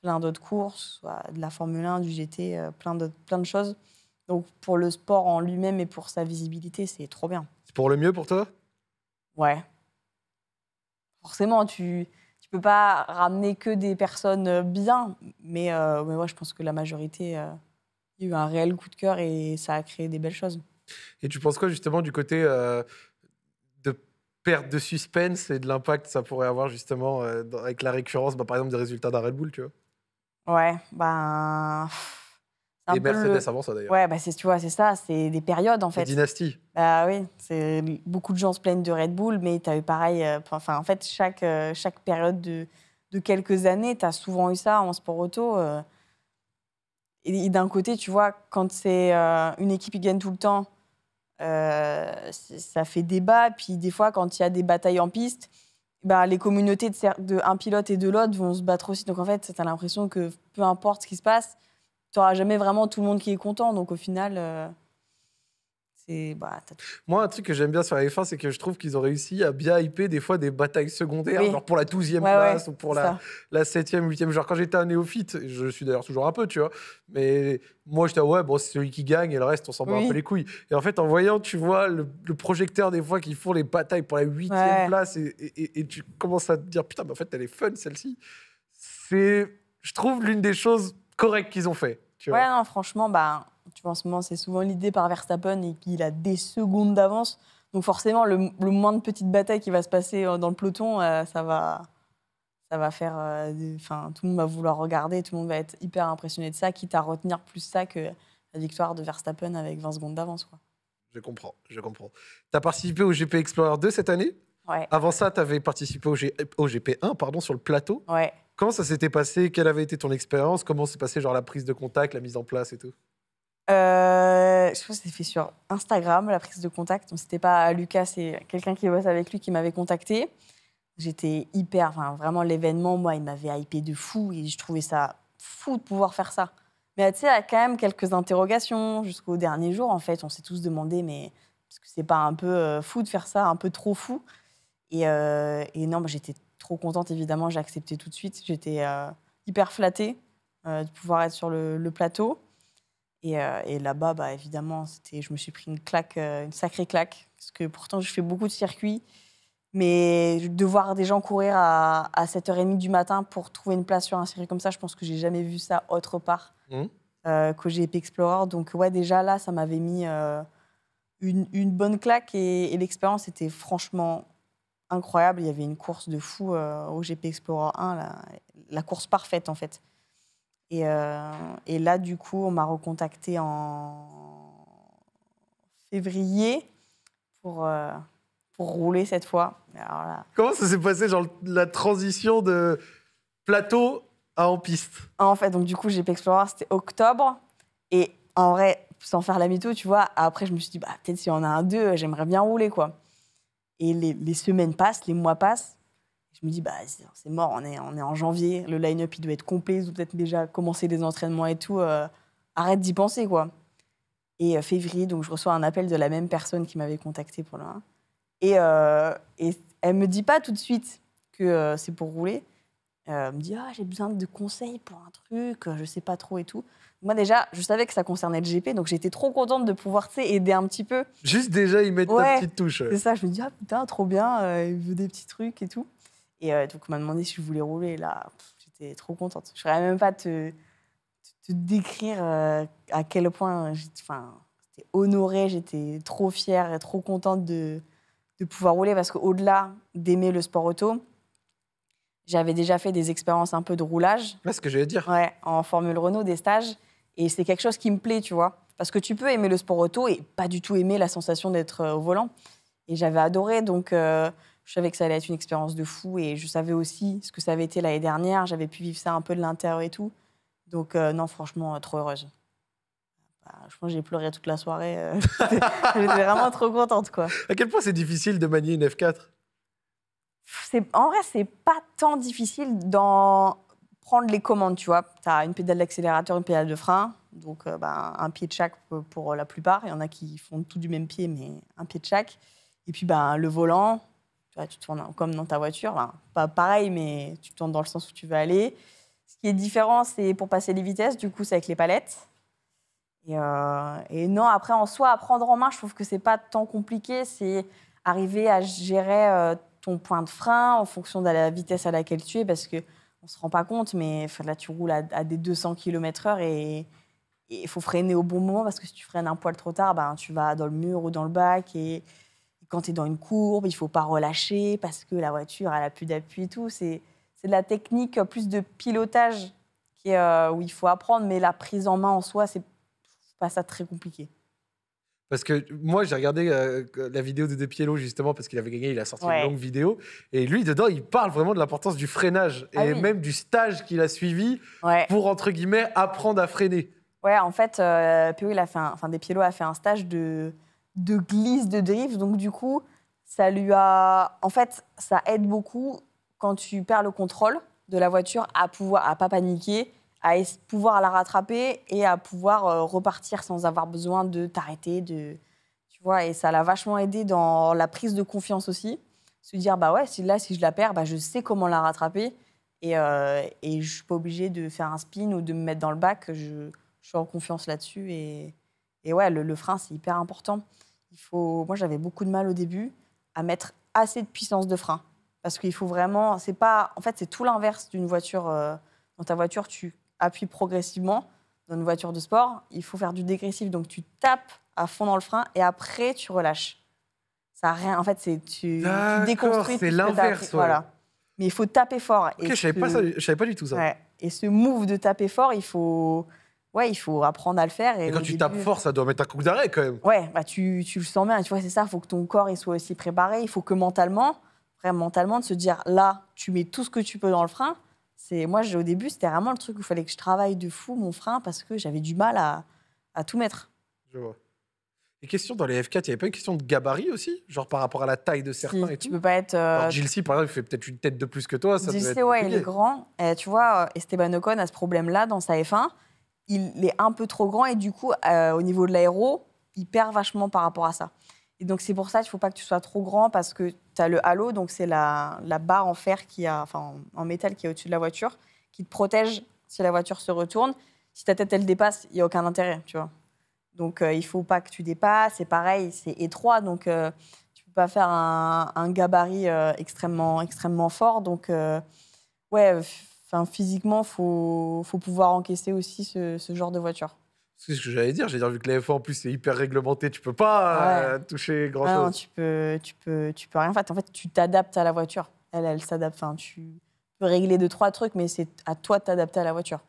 plein d'autres courses, soit de la Formule 1, du GT, plein, de, plein de choses. Donc, pour le sport en lui-même et pour sa visibilité, c'est trop bien. C'est pour le mieux pour toi Ouais. Forcément, tu peux pas ramener que des personnes bien, mais, mais moi je pense que la majorité un réel coup de cœur et ça a créé des belles choses. Et tu penses quoi justement du côté euh, de perte de suspense et de l'impact que ça pourrait avoir justement euh, avec la récurrence, bah, par exemple, des résultats d'un Red Bull, tu vois Ouais, ben... Et Mercedes le... avant ça d'ailleurs. Ouais, ben, c'est, tu vois, c'est ça, c'est des périodes en fait. Dynastie. Bah oui, c'est beaucoup de gens se plaignent de Red Bull, mais tu as eu pareil. Euh, enfin, en fait, chaque, chaque période de, de quelques années, tu as souvent eu ça en sport auto. Et, d'un côté, tu vois, quand c'est euh, une équipe qui gagne tout le temps, euh, ça fait débat. Puis des fois, quand il y a des batailles en piste, bah, les communautés de, de un pilote et de l'autre vont se battre aussi. Donc en fait, tu as l'impression que peu importe ce qui se passe, tu n'auras jamais vraiment tout le monde qui est content. Donc au final. Euh, bah, moi, un truc que j'aime bien sur la F1, c'est que je trouve qu'ils ont réussi à bien hyper des fois des batailles secondaires, genre pour la 12e place ou pour la, 7e, 8e. Genre, quand j'étais un néophyte, je suis d'ailleurs toujours un peu, tu vois, mais moi, j'étais, ouais, bon, c'est celui qui gagne et le reste, on s'en bat un peu les couilles. Et en fait, en voyant, tu vois, le, projecteur des fois qu'ils font les batailles pour la 8e place et, tu commences à te dire, putain, mais en fait, elle est fun celle-ci. C'est, je trouve, l'une des choses correctes qu'ils ont fait. Tu Ouais, non, franchement, bah tu vois, en ce moment, c'est souvent l'idée par Verstappen et qu'il a des secondes d'avance. Donc forcément, le, moins de petites batailles qui va se passer euh, dans le peloton, euh, ça va, ça va faire, euh, enfin, tout le monde va vouloir regarder, tout le monde va être hyper impressionné de ça, quitte à retenir plus ça que la victoire de Verstappen avec 20 secondes d'avance, quoi. Je comprends, je comprends. Tu as participé au GP Explorer 2 cette année Ouais. Avant ça, tu avais participé au, GP1 pardon, sur le plateau. Ouais. Comment ça s'était passé Quelle avait été ton expérience Comment s'est passé genre, la prise de contact, la mise en place et tout euh, je crois que c'était fait sur Instagram, la prise de contact. Donc, c'était pas Lucas, c'est quelqu'un qui bosse avec lui qui m'avait contacté. J'étais hyper, enfin, vraiment, l'événement, moi, il m'avait hypé de fou et je trouvais ça fou de pouvoir faire ça. Mais tu sais, il y a quand même quelques interrogations jusqu'au dernier jour, en fait. On s'est tous demandé, mais est-ce que c'est pas un peu euh, fou de faire ça, un peu trop fou et, euh, non, j'étais trop contente, évidemment, j'ai accepté tout de suite. J'étais hyper flattée de pouvoir être sur le plateau. Euh, et, là-bas, bah, évidemment, c'était, je me suis pris une claque, euh, une sacrée claque, parce que pourtant, je fais beaucoup de circuits. Mais de voir des gens courir à, 7h30 du matin pour trouver une place sur un circuit comme ça, je pense que j'ai jamais vu ça autre part mmh. euh, qu'au GP Explorer. Donc, ouais, déjà là, ça m'avait mis une, bonne claque et, l'expérience était franchement incroyable. Il y avait une course de fou au GP Explorer 1, la course parfaite en fait. Et, euh, et là, du coup, on m'a recontacté en février pour, euh, pour rouler cette fois. Comment ça s'est passé, genre la transition de plateau à en piste ah, En fait, donc du coup, GP Explorer, c'était octobre. Et en vrai, sans faire la mytho, tu vois, après, je me suis dit, bah, peut-être si on a un deux, j'aimerais bien rouler, quoi. Et les, les, semaines passent, les mois passent je me dis, bah, c'est mort, on est, on est en janvier, le line-up, il doit être complet, ils ont peut-être déjà commencé des entraînements et tout. Euh, arrête d'y penser, quoi. Et euh, février, donc, je reçois un appel de la même personne qui m'avait contacté pour le 1. Et, euh, et elle me dit pas tout de suite que c'est pour rouler. elle me dit, ah, j'ai besoin de conseils pour un truc, je sais pas trop et tout. Moi, déjà, je savais que ça concernait le GP, donc j'étais trop contente de pouvoir aider un petit peu. Juste déjà, ils mettent ta petite touche. C'est ça, je me dis, ah putain, trop bien, il veut des petits trucs et tout. Et euh, donc, on m'a demandé si je voulais rouler. Là, j'étais trop contente. Je ne même pas te, te, décrire euh, à quel point j'étais honorée, j'étais trop fière et trop contente de, de pouvoir rouler parce qu'au-delà d'aimer le sport auto, j'avais déjà fait des expériences un peu de roulage. C'est ce que j'allais dire. Ouais, en Formule Renault, des stages. Et c'est quelque chose qui me plaît, tu vois. Parce que tu peux aimer le sport auto et pas du tout aimer la sensation d'être euh, au volant. Et j'avais adoré. Donc. Je savais que ça allait être une expérience de fou et je savais aussi ce que ça avait été l'année dernière. J'avais pu vivre ça un peu de l'intérieur et tout. Donc, euh, non, franchement, euh, trop heureuse. Bah, je pense que j'ai pleuré toute la soirée. Euh. J'étais vraiment trop contente, quoi. À quel point c'est difficile de manier une F4 En vrai, c'est pas tant difficile d'en prendre les commandes, tu vois. Tu as une pédale d'accélérateur, une pédale de frein, donc bah, un pied de chaque pour, la plupart. Il y en a qui font tout du même pied, mais un pied de chaque. Et puis bah, le volant, tu, tu tournes comme dans ta voiture, pas pareil, mais tu tournes dans le sens où tu veux aller. Ce qui est différent, c'est pour passer les vitesses, du coup, c'est avec les palettes. Et, euh, non, après, en soi, à prendre en main, je trouve que c'est pas tant compliqué. C'est arriver à gérer euh, ton point de frein en fonction de la vitesse à laquelle tu es, parce que on se rend pas compte, mais là, tu roules à, à des 200 km/h et il faut freiner au bon moment, parce que si tu freines un poil trop tard, ben, tu vas dans le mur ou dans le bac. Et, quand tu es dans une courbe, il faut pas relâcher parce que la voiture, elle plus d'appui et tout. C'est de la technique euh, plus de pilotage qui euh, où il faut apprendre, mais la prise en main en soi, c'est pas ça très compliqué. Parce que moi, j'ai regardé euh, la vidéo de De justement, parce qu'il avait gagné, il a sorti une longue vidéo. Et lui, dedans, il parle vraiment de l'importance du freinage ah et même du stage qu'il a suivi pour, entre guillemets, apprendre à freiner. Ouais, en fait, euh, il a fait enfin, De a fait un stage de, de glisse, de drift. Donc du coup, ça lui a, en fait, ça aide beaucoup quand tu perds le contrôle de la voiture à pouvoir, à pas paniquer, à pouvoir la rattraper et à pouvoir euh, repartir sans avoir besoin de t'arrêter, tu vois. Et ça l'a vachement aidé dans la prise de confiance aussi, se dire bah ouais, si là si je la perds, bah je sais comment la rattraper et, euh, et je suis pas obligée de faire un spin ou de me mettre dans le bac. Je, suis en confiance là-dessus et, et ouais, le frein c'est hyper important. Il faut... Moi, j'avais beaucoup de mal au début à mettre assez de puissance de frein. Parce qu'il faut vraiment. C'est pas. En fait, c'est tout l'inverse d'une voiture. Euh, dans ta voiture, tu appuies progressivement. Dans une voiture de sport, il faut faire du dégressif. Donc, tu tapes à fond dans le frein et après, tu relâches. Ça a rien. En fait, c'est tu, déconstruis. C'est l'inverse. Voilà. Mais il faut taper fort. et je savais, pas ça, je savais pas du tout ça. Et ce move de taper fort, il faut. Ouais, il faut apprendre à le faire. Et, quand tu tapes fort, ça doit mettre un coup d'arrêt quand même. Ouais, bah tu, tu le sens bien. Tu vois, c'est ça. Il faut que ton corps il soit aussi préparé. Il faut que mentalement, vraiment mentalement, de se dire là, tu mets tout ce que tu peux dans le frein. C'est moi, au début, c'était vraiment le truc où il fallait que je travaille de fou mon frein parce que j'avais du mal à, à, tout mettre. Je vois. Et question dans les F4, il n'y avait pas une question de gabarit aussi Genre par rapport à la taille de certains et tu peux pas être. Euh, Alors, Gilles par exemple, il fait peut-être une tête de plus que toi. Gilles c'est ouais, il est grand. Et, tu vois, euh, Esteban Ocon a ce problème-là dans sa F1 il est un peu trop grand et du coup, euh, au niveau de l'aéro, il perd vachement par rapport à ça. Et donc, c'est pour ça il ne faut pas que tu sois trop grand parce que tu as le halo, donc c'est la, la, barre en fer, qui a, enfin en, métal qui est au-dessus de la voiture, qui te protège si la voiture se retourne. Si ta tête, elle dépasse, il n'y a aucun intérêt, tu vois. Donc, euh, il ne faut pas que tu dépasses. C'est pareil, c'est étroit, donc euh, tu ne peux pas faire un, un gabarit extrêmement, extrêmement fort. Donc, ouais Enfin, physiquement, il faut, faut, pouvoir encaisser aussi ce, ce genre de voiture. C'est ce que j'allais dire. J'allais dire, vu que la F1 en plus c'est hyper réglementé, tu peux pas euh, toucher grand ah chose. Non, tu peux, tu peux, tu peux rien faire. En fait, tu t'adaptes à la voiture. Elle, elle s'adapte. Enfin, tu peux régler deux, trois trucs, mais c'est à toi de t'adapter à la voiture.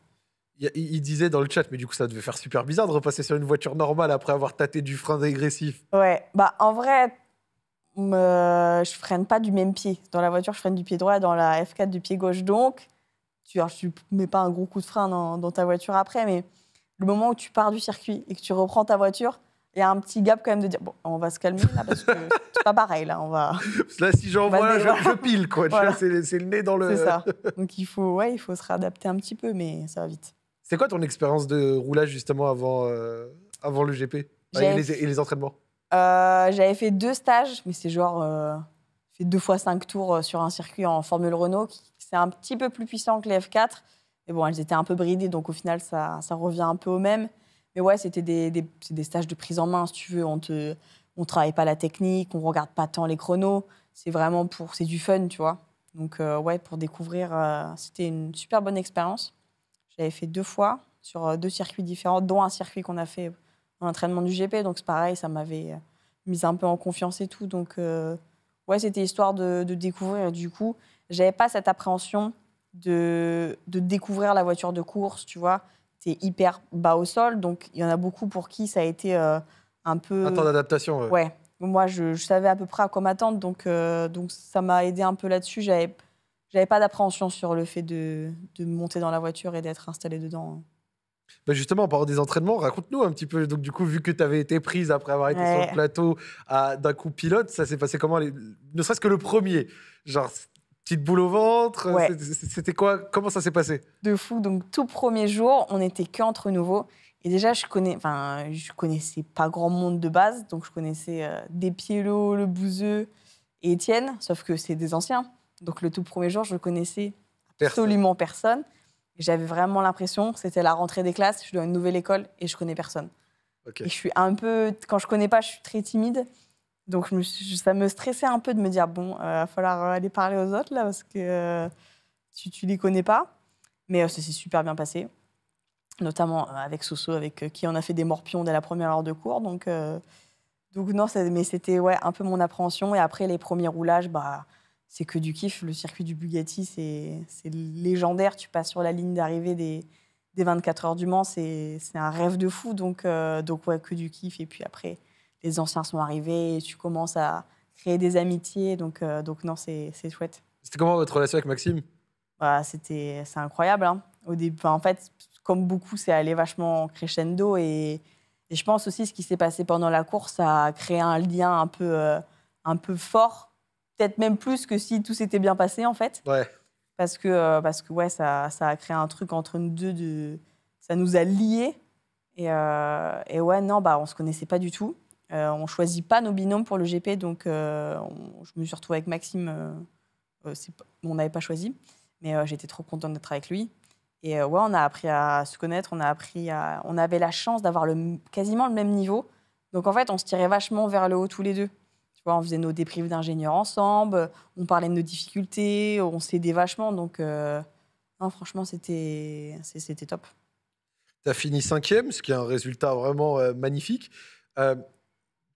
Il, disait dans le chat, mais du coup, ça devait faire super bizarre de repasser sur une voiture normale après avoir tâté du frein dégressif. Ouais, bah en vrai, je je freine pas du même pied. Dans la voiture, je freine du pied droit, dans la F4 du pied gauche. Donc, tu ne mets pas un gros coup de frein dans, ta voiture après, mais le moment où tu pars du circuit et que tu reprends ta voiture, il y a un petit gap quand même de dire bon, on va se calmer là parce que c'est pas pareil là, on va. Là, si j'envoie, je, je, pile quoi. C'est le nez dans le. C'est ça. Donc il faut, ouais, il faut se réadapter un petit peu, mais ça va vite. C'est quoi ton expérience de roulage justement avant, euh, avant le GP et les, entraînements euh, J'avais fait deux stages, mais c'est genre euh, fait deux fois cinq tours sur un circuit en Formule Renault qui c'est un petit peu plus puissant que les F4. Mais bon, elles étaient un peu bridées, donc au final, ça, ça revient un peu au même. Mais ouais, c'était des, des, stages de prise en main, si tu veux. On ne on travaille pas la technique, on regarde pas tant les chronos. C'est vraiment pour. C'est du fun, tu vois. Donc, euh, ouais, pour découvrir, euh, c'était une super bonne expérience. J'avais fait deux fois sur euh, deux circuits différents, dont un circuit qu'on a fait en entraînement du GP. Donc, c'est pareil, ça m'avait mise un peu en confiance et tout. Donc, ouais, c'était histoire de, de découvrir. du coup, j'avais pas cette appréhension de, de, découvrir la voiture de course, tu vois. C'est hyper bas au sol, donc il y en a beaucoup pour qui ça a été euh, un peu. Un temps d'adaptation, ouais. Moi, je, savais à peu près à quoi m'attendre, donc, euh, donc ça m'a aidé un peu là-dessus. J'avais, j'avais pas d'appréhension sur le fait de, de monter dans la voiture et d'être installé dedans. Bah, justement, en parlant des entraînements, raconte-nous un petit peu. Donc, du coup, vu que tu avais été prise après avoir été sur le plateau d'un coup pilote, ça s'est passé comment Ne serait-ce que le premier Genre, Petite boule au ventre C'était quoi Comment ça s'est passé De fou. Donc, tout premier jour, on n'était qu'entre nouveaux. Et déjà, je, connais, enfin, je connaissais pas grand monde de base. Donc, je connaissais euh, des Le Bouzeux et Étienne, sauf que c'est des anciens. Donc, le tout premier jour, je connaissais absolument personne. J'avais vraiment l'impression c'était la rentrée des classes, je suis dans une nouvelle école et je connais personne. Et je suis un peu. Quand je connais pas, je suis très timide. Donc ça me stressait un peu de me dire bon, il euh, va falloir aller parler aux autres là parce que euh, tu, ne les connais pas. Mais euh, ça s'est super bien passé, notamment avec Soso, avec qui on a fait des morpions dès la première heure de cours. Donc, donc non, mais c'était ouais un peu mon appréhension. Et après les premiers roulages, bah c'est que du kiff. Le circuit du Bugatti, c'est légendaire. Tu passes sur la ligne d'arrivée des, des 24 heures du Mans, c'est un rêve de fou. Donc donc ouais que du kiff. Et puis après les anciens sont arrivés et tu commences à créer des amitiés. Donc, euh, donc non, c'est chouette. C'était comment votre relation avec Maxime bah, C'était c'est incroyable. Hein. Au début, en fait, comme beaucoup, c'est allé vachement crescendo. Et, je pense aussi ce qui s'est passé pendant la course a créé un lien un peu, euh, un peu fort, peut-être même plus que si tout s'était bien passé en fait. Parce que, euh, parce que ouais, ça, a créé un truc entre nous deux, de, ça nous a liés. Et, et ouais, non, bah, on ne se connaissait pas du tout. Euh, on ne choisit pas nos binômes pour le GP, donc euh, je me suis retrouvée avec Maxime. Euh, on n'avait pas choisi, mais j'étais trop contente d'être avec lui. Et ouais, on a appris à se connaître, on a appris à, on avait la chance d'avoir le, quasiment le même niveau. Donc en fait, on se tirait vachement vers le haut tous les deux. Tu vois, on faisait nos déprives d'ingénieurs ensemble, on parlait de nos difficultés, on s'aidait vachement. Donc franchement, c'était, c'était top. Tu as fini cinquième, ce qui est un résultat vraiment magnifique.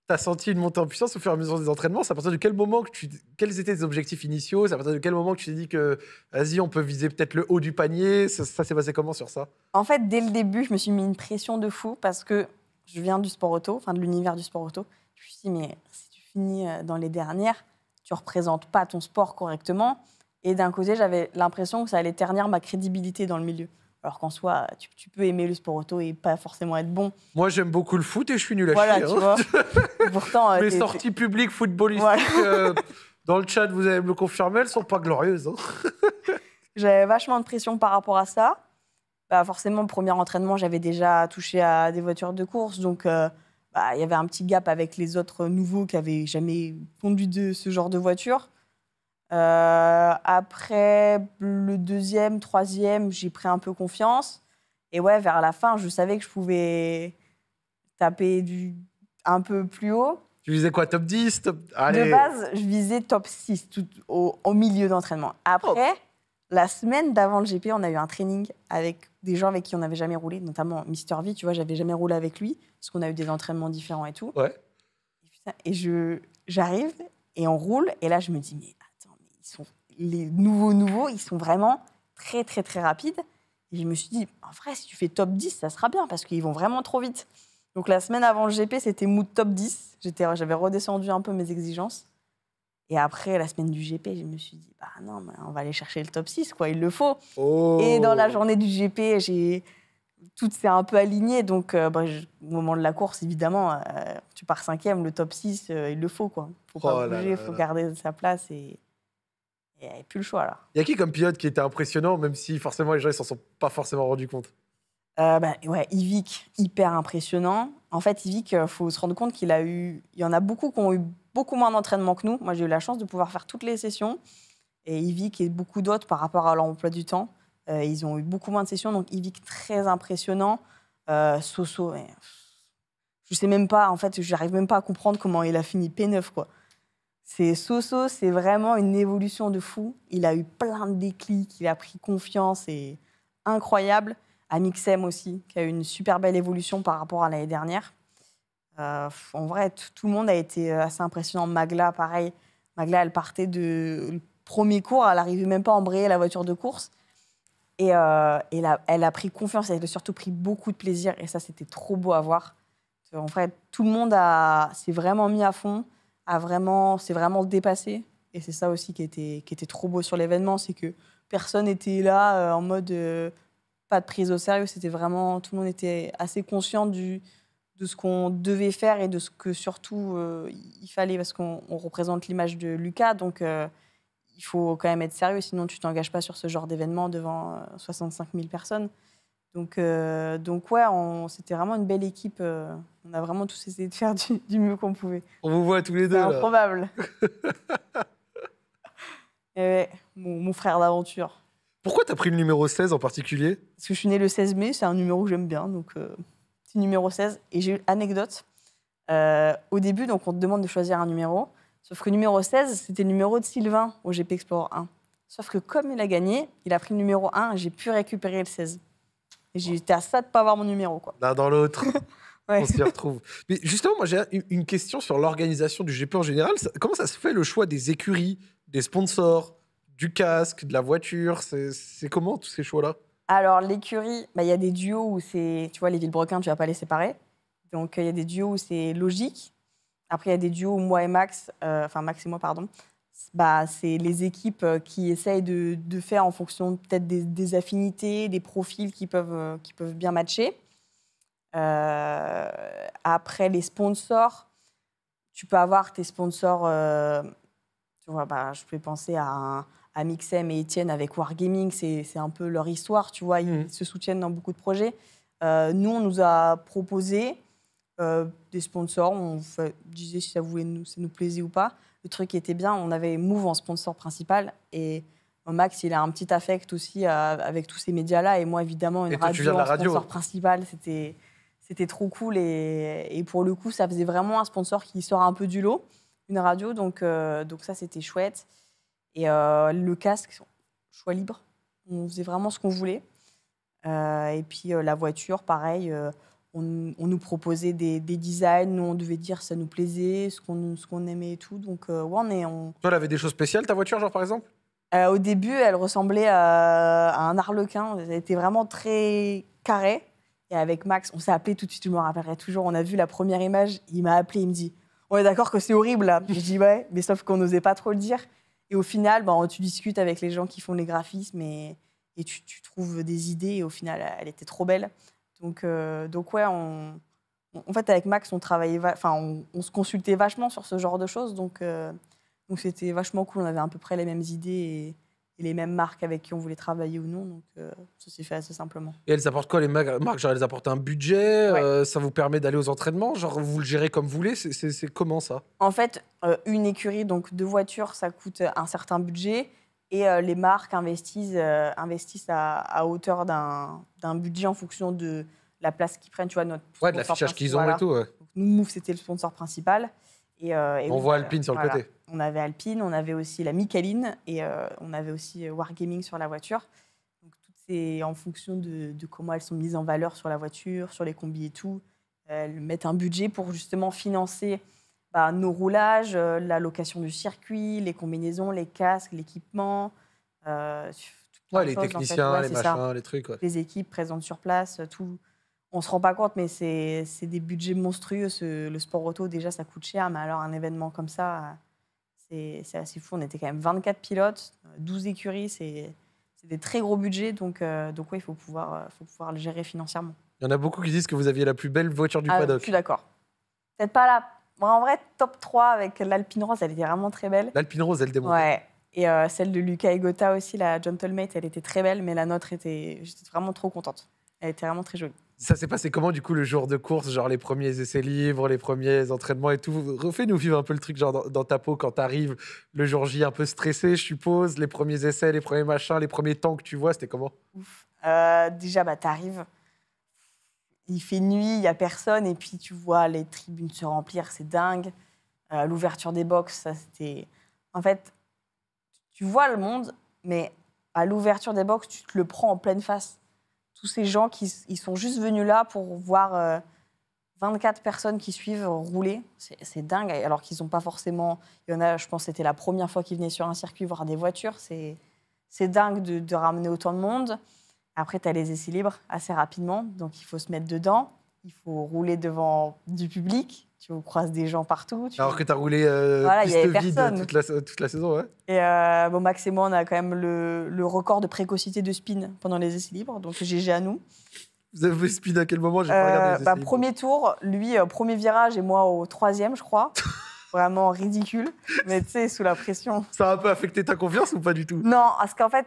T'as senti une montée en puissance au fur et à mesure des entraînements Ça à partir de quel moment que tu, quels étaient tes objectifs initiaux C'est à partir de quel moment que tu t'es dit que, vas-y, on peut viser peut-être le haut du panier Ça, s'est passé comment sur ça En fait, dès le début, je me suis mis une pression de fou parce que je viens du sport auto, enfin de l'univers du sport auto. Je me suis dit, mais si tu finis euh, dans les dernières, tu représentes pas ton sport correctement. Et d'un côté, j'avais l'impression que ça allait ternir ma crédibilité dans le milieu. Alors qu'en soi, tu, peux aimer le sport auto et pas forcément être bon. Moi, j'aime beaucoup le foot et je suis nul à voilà, chier. Voilà, tu hein. vois. Pourtant, euh, Mes sorties publiques footballistes euh, dans le chat, vous allez me le confirmer, elles sont pas glorieuses. Hein. J'avais vachement de pression par rapport à ça. Bah, forcément, le premier entraînement, j'avais déjà touché à des voitures de course, donc euh, bah, il y avait un petit gap avec les autres nouveaux qui n'avaient jamais conduit de ce genre de voiture. Euh, après le deuxième, troisième, j'ai pris un peu confiance. Et ouais, vers la fin, je savais que je pouvais taper du, un peu plus haut. Tu visais quoi Top 10 top... De base, je visais top 6 tout au, milieu d'entraînement. Après, oh. la semaine d'avant le GP, on a eu un training avec des gens avec qui on n'avait jamais roulé, notamment Mister V. Tu vois, j'avais jamais roulé avec lui parce qu'on a eu des entraînements différents et tout. Ouais. Et, et je, j'arrive et on roule. Et là, je me dis, mais sont les nouveaux nouveaux, ils sont vraiment très très très rapides. Et je me suis dit, en vrai, si tu fais top 10, ça sera bien parce qu'ils vont vraiment trop vite. Donc la semaine avant le GP, c'était mood top 10. J'avais redescendu un peu mes exigences. Et après, la semaine du GP, je me suis dit, bah non, mais on va aller chercher le top 6, quoi, il le faut. Oh. Et dans la journée du GP, j'ai tout s'est un peu aligné. Donc, euh, bah, au moment de la course, évidemment, euh, tu pars cinquième, le top 6, euh, il le faut. quoi. faut pas oh bouger, il faut garder sa place. Et, il n'y avait plus le choix, là. Il y a qui comme pilote qui était impressionnant, même si forcément les gens ne s'en sont pas forcément rendus compte euh, bah, ouais, Ivic, hyper impressionnant. En fait, Ivic, il euh, faut se rendre compte qu'il a eu. Il y en a beaucoup qui ont eu beaucoup moins d'entraînement que nous. Moi, j'ai eu la chance de pouvoir faire toutes les sessions. Et Ivic et beaucoup d'autres par rapport à leur emploi du temps, euh, ils ont eu beaucoup moins de sessions. Donc, Ivic, très impressionnant. Euh, Soso, je je sais même pas, en fait, j'arrive même pas à comprendre comment il a fini P9, quoi. C'est Soso, c'est vraiment une évolution de fou. Il a eu plein de déclics, il a pris confiance et incroyable. Amixem aussi, qui a eu une super belle évolution par rapport à l'année dernière. Euh, en vrai, tout le monde a été euh, assez impressionnant. Magla, pareil. Magla, elle partait de premier cours, elle n'arrivait même pas à embrayer la voiture de course. Et, euh, elle a pris confiance, elle a surtout pris beaucoup de plaisir. Et ça, c'était trop beau à voir. En vrai, tout le monde s'est vraiment mis à fond c'est vraiment, vraiment dépassé. Et c'est ça aussi qui était, trop beau sur l'événement, c'est que personne n'était là euh, en mode euh, pas de prise au sérieux. C'était vraiment, tout le monde était assez conscient de ce qu'on devait faire et de ce que surtout euh, il fallait, parce qu'on représente l'image de Lucas, donc il faut quand même être sérieux, sinon tu t'engages pas sur ce genre d'événement devant 65 000 personnes. Donc, euh, donc ouais, c'était vraiment une belle équipe. Euh, on a vraiment tous essayé de faire du, mieux qu'on pouvait. On vous voit tous les deux. C'est improbable. Eh mon, frère d'aventure. Pourquoi tu as pris le numéro 16 en particulier Parce que je suis née le 16 mai, c'est un numéro que j'aime bien, donc c'est euh, le numéro 16. Et j'ai une anecdote. au début, donc on te demande de choisir un numéro. Sauf que numéro 16, c'était le numéro de Sylvain au GP Explorer 1. Sauf que comme il a gagné, il a pris le numéro 1 et j'ai pu récupérer le 16 j'étais à ça de pas avoir mon numéro. Quoi. là dans l'autre. On s'y retrouve. Mais justement, moi, j'ai une question sur l'organisation du GP en général. Comment ça se fait le choix des écuries, des sponsors, du casque, de la voiture C'est comment tous ces choix-là Alors, l'écurie, bah, il y a des duos où c'est. Tu vois, les Villebrequins, tu vas pas les séparer. Donc, il y a des duos où c'est logique. Après, il y a des duos où moi et Max, euh, enfin Max et moi, pardon, bah, c'est les équipes euh, qui essayent de, de faire en fonction peut-être des, affinités, des profils qui peuvent, euh, qui peuvent bien matcher. Euh, après, les sponsors, tu peux avoir tes sponsors. tu vois, bah, je peux penser à, à Mixem et Étienne avec Wargaming, c'est un peu leur histoire, tu vois, ils mhm. se soutiennent dans beaucoup de projets. nous, on nous a proposé des sponsors, on disait si ça, voulait nous, ça nous plaisait ou pas le truc était bien. On avait Move en sponsor principal et Max, il a un petit affect aussi euh, avec tous ces médias-là. Et moi, évidemment, une radio, en sponsor principal, c'était, c'était trop cool. Et, pour le coup, ça faisait vraiment un sponsor qui sort un peu du lot, une radio. Donc, euh, donc ça, c'était chouette. Et euh, le casque, choix libre. On faisait vraiment ce qu'on voulait. et puis la voiture, pareil on, nous proposait des, designs, nous on devait dire ça nous plaisait, ce qu'on aimait et tout. Donc euh, on est. Toi, elle avait des choses spéciales ta voiture, genre par exemple euh, Au début, elle ressemblait à, un arlequin. Elle était vraiment très carrée. Et avec Max, on s'est appelé tout de suite. Je me rappellerai toujours. On a vu la première image. Il m'a appelé. Il me dit On est d'accord que c'est horrible là. je dis Ouais, mais sauf qu'on n'osait pas trop le dire. Et au final, bah, tu discutes avec les gens qui font les graphismes et, tu trouves des idées. Et au final, elle était trop belle. Donc, euh, donc ouais, en fait, avec Max, on travaillait, enfin, on, se consultait vachement sur ce genre de choses. Euh, donc, c'était vachement cool. On avait à peu près les mêmes idées et, les mêmes marques avec qui on voulait travailler ou non. Donc euh, ça s'est fait assez simplement. Et elles apportent quoi les marques Elles apportent un budget Ça vous permet d'aller aux entraînements Genre vous le gérez comme vous voulez C'est comment ça En fait, une écurie, donc deux voitures, ça coûte un certain budget. Et euh, les marques investissent, euh, investissent à, hauteur d'un budget en fonction de la place qu'ils prennent, tu vois, notre Ouais, de l'affichage qu'ils ont et tout. nous, Move, c'était le sponsor principal. Et, euh, on, voit Alpine sur le côté. On avait Alpine, on avait aussi la Micaline et on avait aussi Wargaming sur la voiture. Donc tout c'est en fonction de, de, comment elles sont mises en valeur sur la voiture, sur les combis et tout. Elles mettent un budget pour justement financer bah, nos roulages, euh, la location du circuit, les combinaisons, les casques, l'équipement. Euh, les techniciens, les machins, les trucs. Les équipes présentes sur place, euh, tout. On ne se rend pas compte, mais c'est des budgets monstrueux. le sport auto, déjà, ça coûte cher, mais alors un événement comme ça, c'est assez fou. On était quand même 24 pilotes, 12 écuries, c'est des très gros budgets, donc, donc oui, il faut pouvoir, faut pouvoir le gérer financièrement. Il y en a beaucoup qui disent que vous aviez la plus belle voiture du ah, paddock. Je suis d'accord. Peut-être pas la en vrai, top 3 avec l'Alpine Rose, elle était vraiment très belle. L'Alpine Rose, elle démonte. Ouais. Et euh, celle de Lucas Egota aussi, la Gentlemate, elle était très belle, mais la nôtre était. J'étais vraiment trop contente. Elle était vraiment très jolie. Ça s'est passé comment du coup le jour de course, genre les premiers essais libres, les premiers entraînements et tout Refais-nous vivre un peu le truc genre dans, ta peau quand t'arrives le jour J un peu stressé, je suppose, les premiers essais, les premiers machins, les premiers temps que tu vois, c'était comment euh, déjà, bah, t'arrives, il fait nuit, il n'y a personne, et puis tu vois les tribunes se remplir, c'est dingue. Euh, l'ouverture des box, ça c'était. En fait, tu vois le monde, mais à l'ouverture des box, tu te le prends en pleine face. Tous ces gens qui ils sont juste venus là pour voir 24 euh, personnes qui suivent rouler, c'est dingue. Alors qu'ils n'ont pas forcément. Il y en a, je pense, c'était la première fois qu'ils venaient sur un circuit voir des voitures. C'est dingue de ramener autant de monde. Après, tu as les essais libres assez rapidement, donc il faut se mettre dedans. Il faut rouler devant du public. Tu croises des gens partout. Tu... Alors que tu as roulé euh, vide toute la, saison, ouais. Et euh, bon, Max et moi, on a quand même le, record de précocité de spin pendant les essais libres, donc GG à nous. Vous avez speed à quel moment J'ai pas euh, regardé les bah, essais Premier tour, lui, premier virage et moi au troisième, je crois. Vraiment ridicule, mais tu sais, sous la pression. Ça a un peu affecté ta confiance ou pas du tout Non, parce qu'en fait,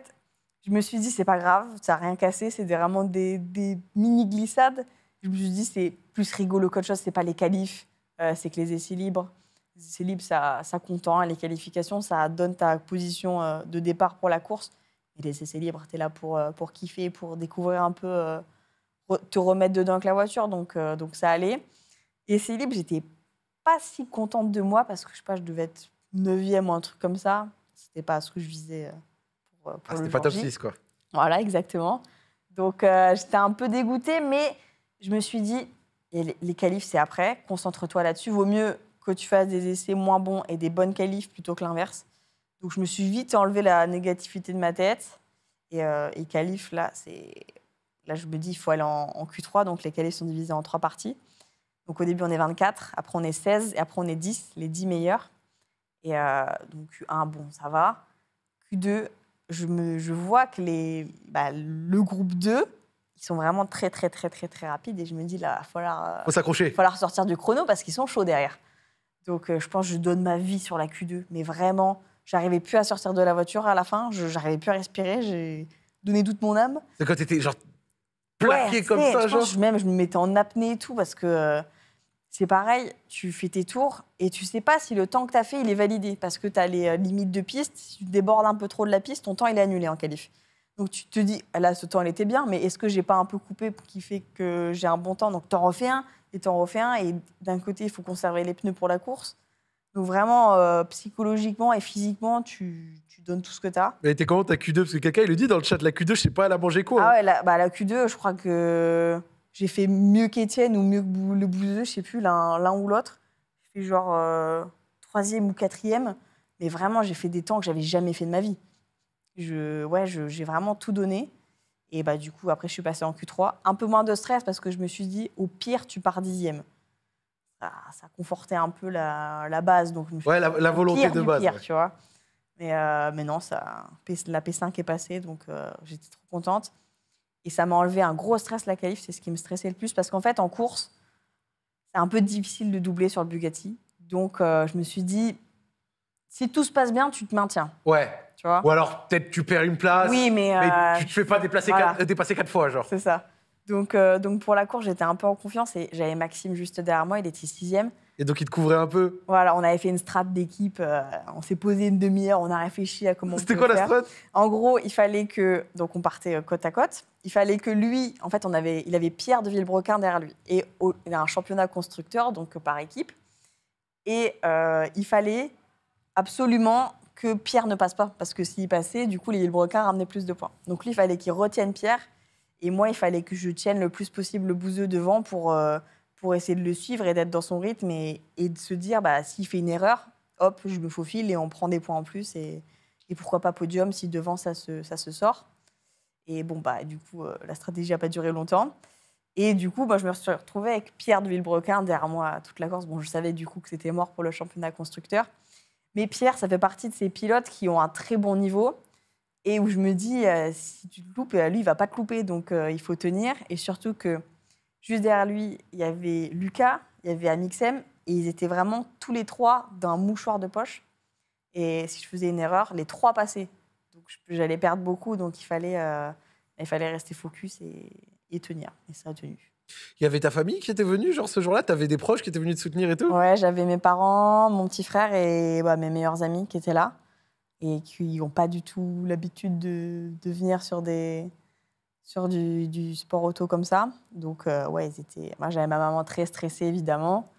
je me suis dit, c'est pas grave, ça n'a rien cassé, c'est vraiment des, mini-glissades. Je me suis dit, c'est plus rigolo qu'autre chose, c'est pas les qualifs, euh, c'est que les essais libres. Les essais libres, ça, ça compte hein. les qualifications, ça donne ta position euh, de départ pour la course. Et les essais libres, tu es là pour, euh, pour kiffer, pour découvrir un peu, te remettre dedans avec la voiture, donc, donc ça allait. Essais libres, j'étais pas si contente de moi parce que je sais pas, je devais être neuvième ou un truc comme ça. C'était pas ce que je visais. Euh, ah, pas top 6, quoi. Voilà, exactement. Donc, euh, j'étais un peu dégoûtée, mais je me suis dit, et les, qualifs, c'est après, concentre-toi là-dessus. Vaut mieux que tu fasses des essais moins bons et des bonnes qualifs plutôt que l'inverse. Donc, je me suis vite enlevé la négativité de ma tête. Et, euh, et là, c'est. Là, je me dis, il faut aller en, Q3. Donc, les qualifs sont divisés en trois parties. Donc, au début, on est 24, après, on est 16, et après, on est 10, les 10 meilleurs. Et euh, donc, Q1, bon, ça va. Q2, je, me, je vois que les, bah, le groupe 2, ils sont vraiment très, très, très, très, très rapides. Et je me dis, là, il va falloir, euh, s'accrocher. falloir sortir du chrono parce qu'ils sont chauds derrière. Donc, euh, je pense que je donne ma vie sur la Q2. Mais vraiment, j'arrivais plus à sortir de la voiture à la fin. Je, j'arrivais plus à respirer. J'ai donné toute mon âme. C'est quand étais, genre plaqué comme ça, genre Même, je me mettais en apnée et tout parce que... Euh, c'est pareil, tu fais tes tours et tu sais pas si le temps que tu as fait, il est validé parce que tu as les euh, limites de piste. Si tu débordes un peu trop de la piste, ton temps, il est annulé en qualif. Donc tu te dis, là, ce temps, il était bien, mais est-ce que j'ai pas un peu coupé qui fait que j'ai un bon temps Donc tu en refais un et tu en refais un. Et d'un côté, il faut conserver les pneus pour la course. Donc vraiment, euh, psychologiquement et physiquement, tu, donnes tout ce que tu as. Mais t'es comment ta Q2 Parce que quelqu'un, il le dit dans le chat, la Q2, je sais pas, elle a mangé quoi. Hein. Ah ouais, la, bah, la Q2, je crois que j'ai fait mieux qu'Étienne ou mieux que le Bouzeux, je sais plus, l'un ou l'autre. J'ai fait genre euh, troisième ou quatrième. Mais vraiment, j'ai fait des temps que j'avais jamais fait de ma vie. Je, ouais, j'ai vraiment tout donné. Et bah, du coup, après, je suis passée en Q3. Un peu moins de stress parce que je me suis dit, au pire, tu pars dixième. Ça, confortait un peu la, base. Donc ouais, la, volonté de base. tu vois. Mais, euh, non, ça, la P5 est passée, donc euh, j'étais trop contente. Et ça m'a enlevé un gros stress, la qualif, c'est ce qui me stressait le plus, parce qu'en fait, en course, c'est un peu difficile de doubler sur le Bugatti. Donc, euh, je me suis dit, si tout se passe bien, tu te maintiens. Ouais. Tu vois Ou alors, peut-être tu perds une place. Oui, mais. mais euh, tu te fais pas déplacer euh, dépasser quatre fois, genre. C'est ça. Donc, donc pour la course, j'étais un peu en confiance et j'avais Maxime juste derrière moi, il était sixième. Et donc, il te couvrait un peu Voilà, on avait fait une strat d'équipe. Euh, on s'est posé une demi-heure, on a réfléchi à comment. C'était quoi la En gros, il fallait que. Donc, on partait euh, côte à côte. Il fallait que lui. En fait, on avait, il avait Pierre de Villebrequin derrière lui. Et il y a un championnat constructeur, donc par équipe. Et euh, il fallait absolument que Pierre ne passe pas. Parce que s'il passait, du coup, les Villebrequins ramenaient plus de points. Donc, lui, il fallait qu'il retienne Pierre. Et moi, il fallait que je tienne le plus possible le bouseux devant pour pour essayer de le suivre et d'être dans son rythme et, de se dire, bah, s'il fait une erreur, hop, je me faufile et on prend des points en plus. Et, pourquoi pas podium si devant ça se, sort. Et bon, bah, du coup, euh, la stratégie n'a pas duré longtemps. Et du coup, je me suis retrouvée avec Pierre de Villebrequin derrière moi, toute la Corse. Bon, je savais du coup que c'était mort pour le championnat constructeur. Mais Pierre, ça fait partie de ces pilotes qui ont un très bon niveau et où je me dis, euh, si tu te loupes, euh, lui, il va pas te louper. Donc, il faut tenir. Et surtout que Juste derrière lui, il y avait Lucas, il y avait Amixem, et ils étaient vraiment tous les trois d'un mouchoir de poche. Et si je faisais une erreur, les trois passaient. Donc j'allais perdre beaucoup, donc il fallait, euh, il fallait rester focus et, tenir. Et ça a tenu. Il y avait ta famille qui était venue, genre ce jour-là Tu avais des proches qui étaient venus te soutenir et tout Ouais, j'avais mes parents, mon petit frère et bah, mes meilleurs amis qui étaient là et qui n'ont pas du tout l'habitude de, venir sur des, sur du, sport auto comme ça. Donc, euh, ouais, ils étaient... moi, j'avais ma maman très stressée, évidemment.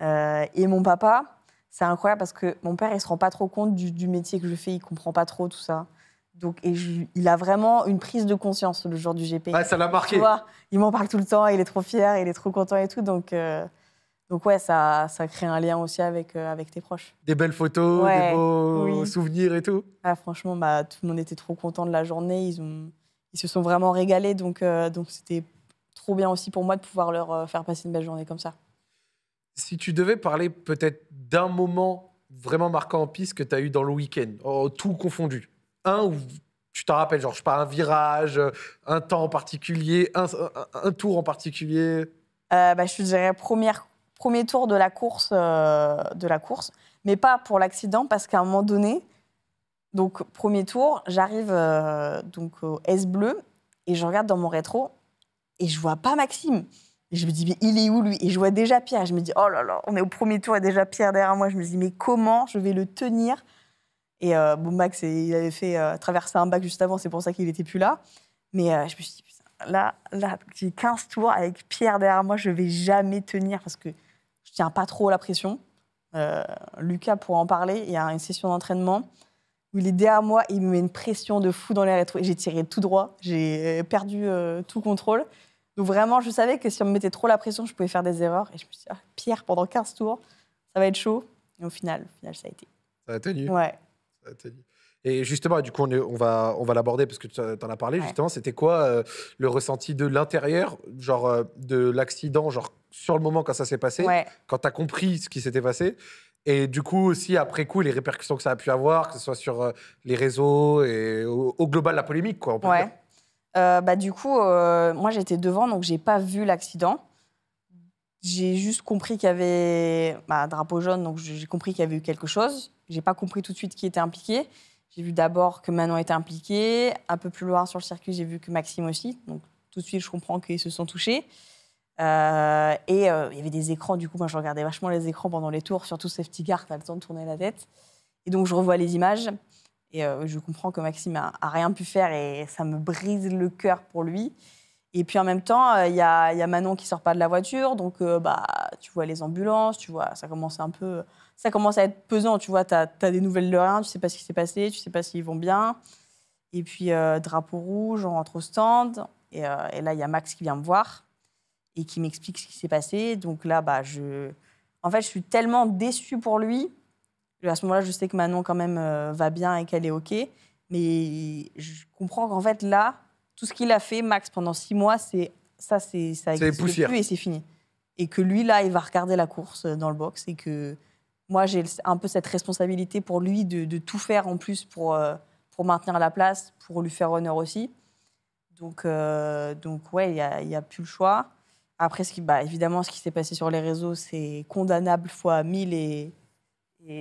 Euh, et mon papa, c'est incroyable parce que mon père, il se rend pas trop compte du, métier que je fais, il ne comprend pas trop tout ça. Donc, et il a vraiment une prise de conscience le jour du GP. ça l'a marqué. il m'en parle tout le temps, il est trop fier, il est trop content et tout. Donc, euh, donc ouais, ça, ça crée un lien aussi avec, avec tes proches. Des belles photos, des beaux souvenirs et tout. Ah, franchement, bah, tout le monde était trop content de la journée. Ils ont, ils se sont vraiment régalés. Donc, euh, donc c'était trop bien aussi pour moi de pouvoir leur euh, faire passer une belle journée comme ça. Si tu devais parler peut-être d'un moment vraiment marquant en piste que tu as eu dans le week-end, oh, tout confondu, un où tu t'en rappelles, genre je pas un virage, un temps en particulier, un, tour en particulier. Euh, bah, je te dirais premier premier tour de la course, de la course, mais pas pour l'accident parce qu'à un moment donné, donc, premier tour, j'arrive euh, donc au S bleu et je regarde dans mon rétro et je vois pas Maxime. Et je me dis, mais il est où lui Et je vois déjà Pierre. je me dis, oh là là, on est au premier tour et déjà Pierre derrière moi. Je me dis, mais comment je vais le tenir Et euh, bon, Max, il avait fait euh, traverser un bac juste avant, c'est pour ça qu'il n'était plus là. Mais je me suis dit, là, j'ai 15 tours avec Pierre derrière moi, je vais jamais tenir parce que je tiens pas trop la pression. Lucas pourra en parler, il y a une session d'entraînement où il est derrière moi, il me met une pression de fou dans les et J'ai tiré tout droit, j'ai euh, perdu euh, tout contrôle. Donc vraiment, je savais que si on me mettait trop la pression, je pouvais faire des erreurs. Et je me suis dit, ah, Pierre, pendant 15 tours, ça va être chaud. Et au final, final ça a été. Ça a tenu Ouais. Ça a Et justement, du coup, on, va, on va l'aborder parce que tu en as parlé. Justement, c'était quoi euh, le ressenti de l'intérieur, genre de l'accident, genre sur le moment quand ça s'est passé, quand tu as compris ce qui s'était passé et du coup, aussi, après coup, les répercussions que ça a pu avoir, que ce soit sur euh, les réseaux et au, global, la polémique, quoi. On ouais. Euh, bah, du coup, euh, moi, j'étais devant, donc j'ai pas vu l'accident. J'ai juste compris qu'il y avait bah, drapeau jaune, donc j'ai compris qu'il y avait eu quelque chose. J'ai pas compris tout de suite qui était impliqué. J'ai vu d'abord que Manon était impliqué. Un peu plus loin sur le circuit, j'ai vu que Maxime aussi. Donc tout de suite, je comprends qu'ils se sont touchés. Euh, et euh, il y avait des écrans, du coup, moi je regardais vachement les écrans pendant les tours, surtout safety car, t'as le temps de tourner la tête. Et donc je revois les images et euh, je comprends que Maxime a, rien pu faire et ça me brise le cœur pour lui. Et puis en même temps, il y, a Manon qui sort pas de la voiture, donc bah tu vois les ambulances, tu vois, ça commence un peu, ça commence à être pesant, tu vois, tu as des nouvelles de rien, tu sais pas ce qui s'est passé, tu sais pas s'ils vont bien. Et puis drapeau rouge, on rentre au stand et là il y a Max qui vient me voir et qui m'explique ce qui s'est passé. Donc là, bah, je... en fait, je suis tellement déçue pour lui. À ce moment-là, je sais que Manon, quand même, euh, va bien et qu'elle est OK. Mais je comprends qu'en fait, là, tout ce qu'il a fait, Max, pendant six mois, c'est ça, c'est ça existe plus et c'est fini. Et que lui, là, il va regarder la course euh, dans le box et que moi, j'ai un peu cette responsabilité pour lui de, tout faire en plus pour, euh, pour maintenir la place, pour lui faire honneur aussi. Donc, donc ouais, il n'y a, a, plus le choix. Après, ce bah, évidemment, ce qui s'est passé sur les réseaux, c'est condamnable fois 1000 et,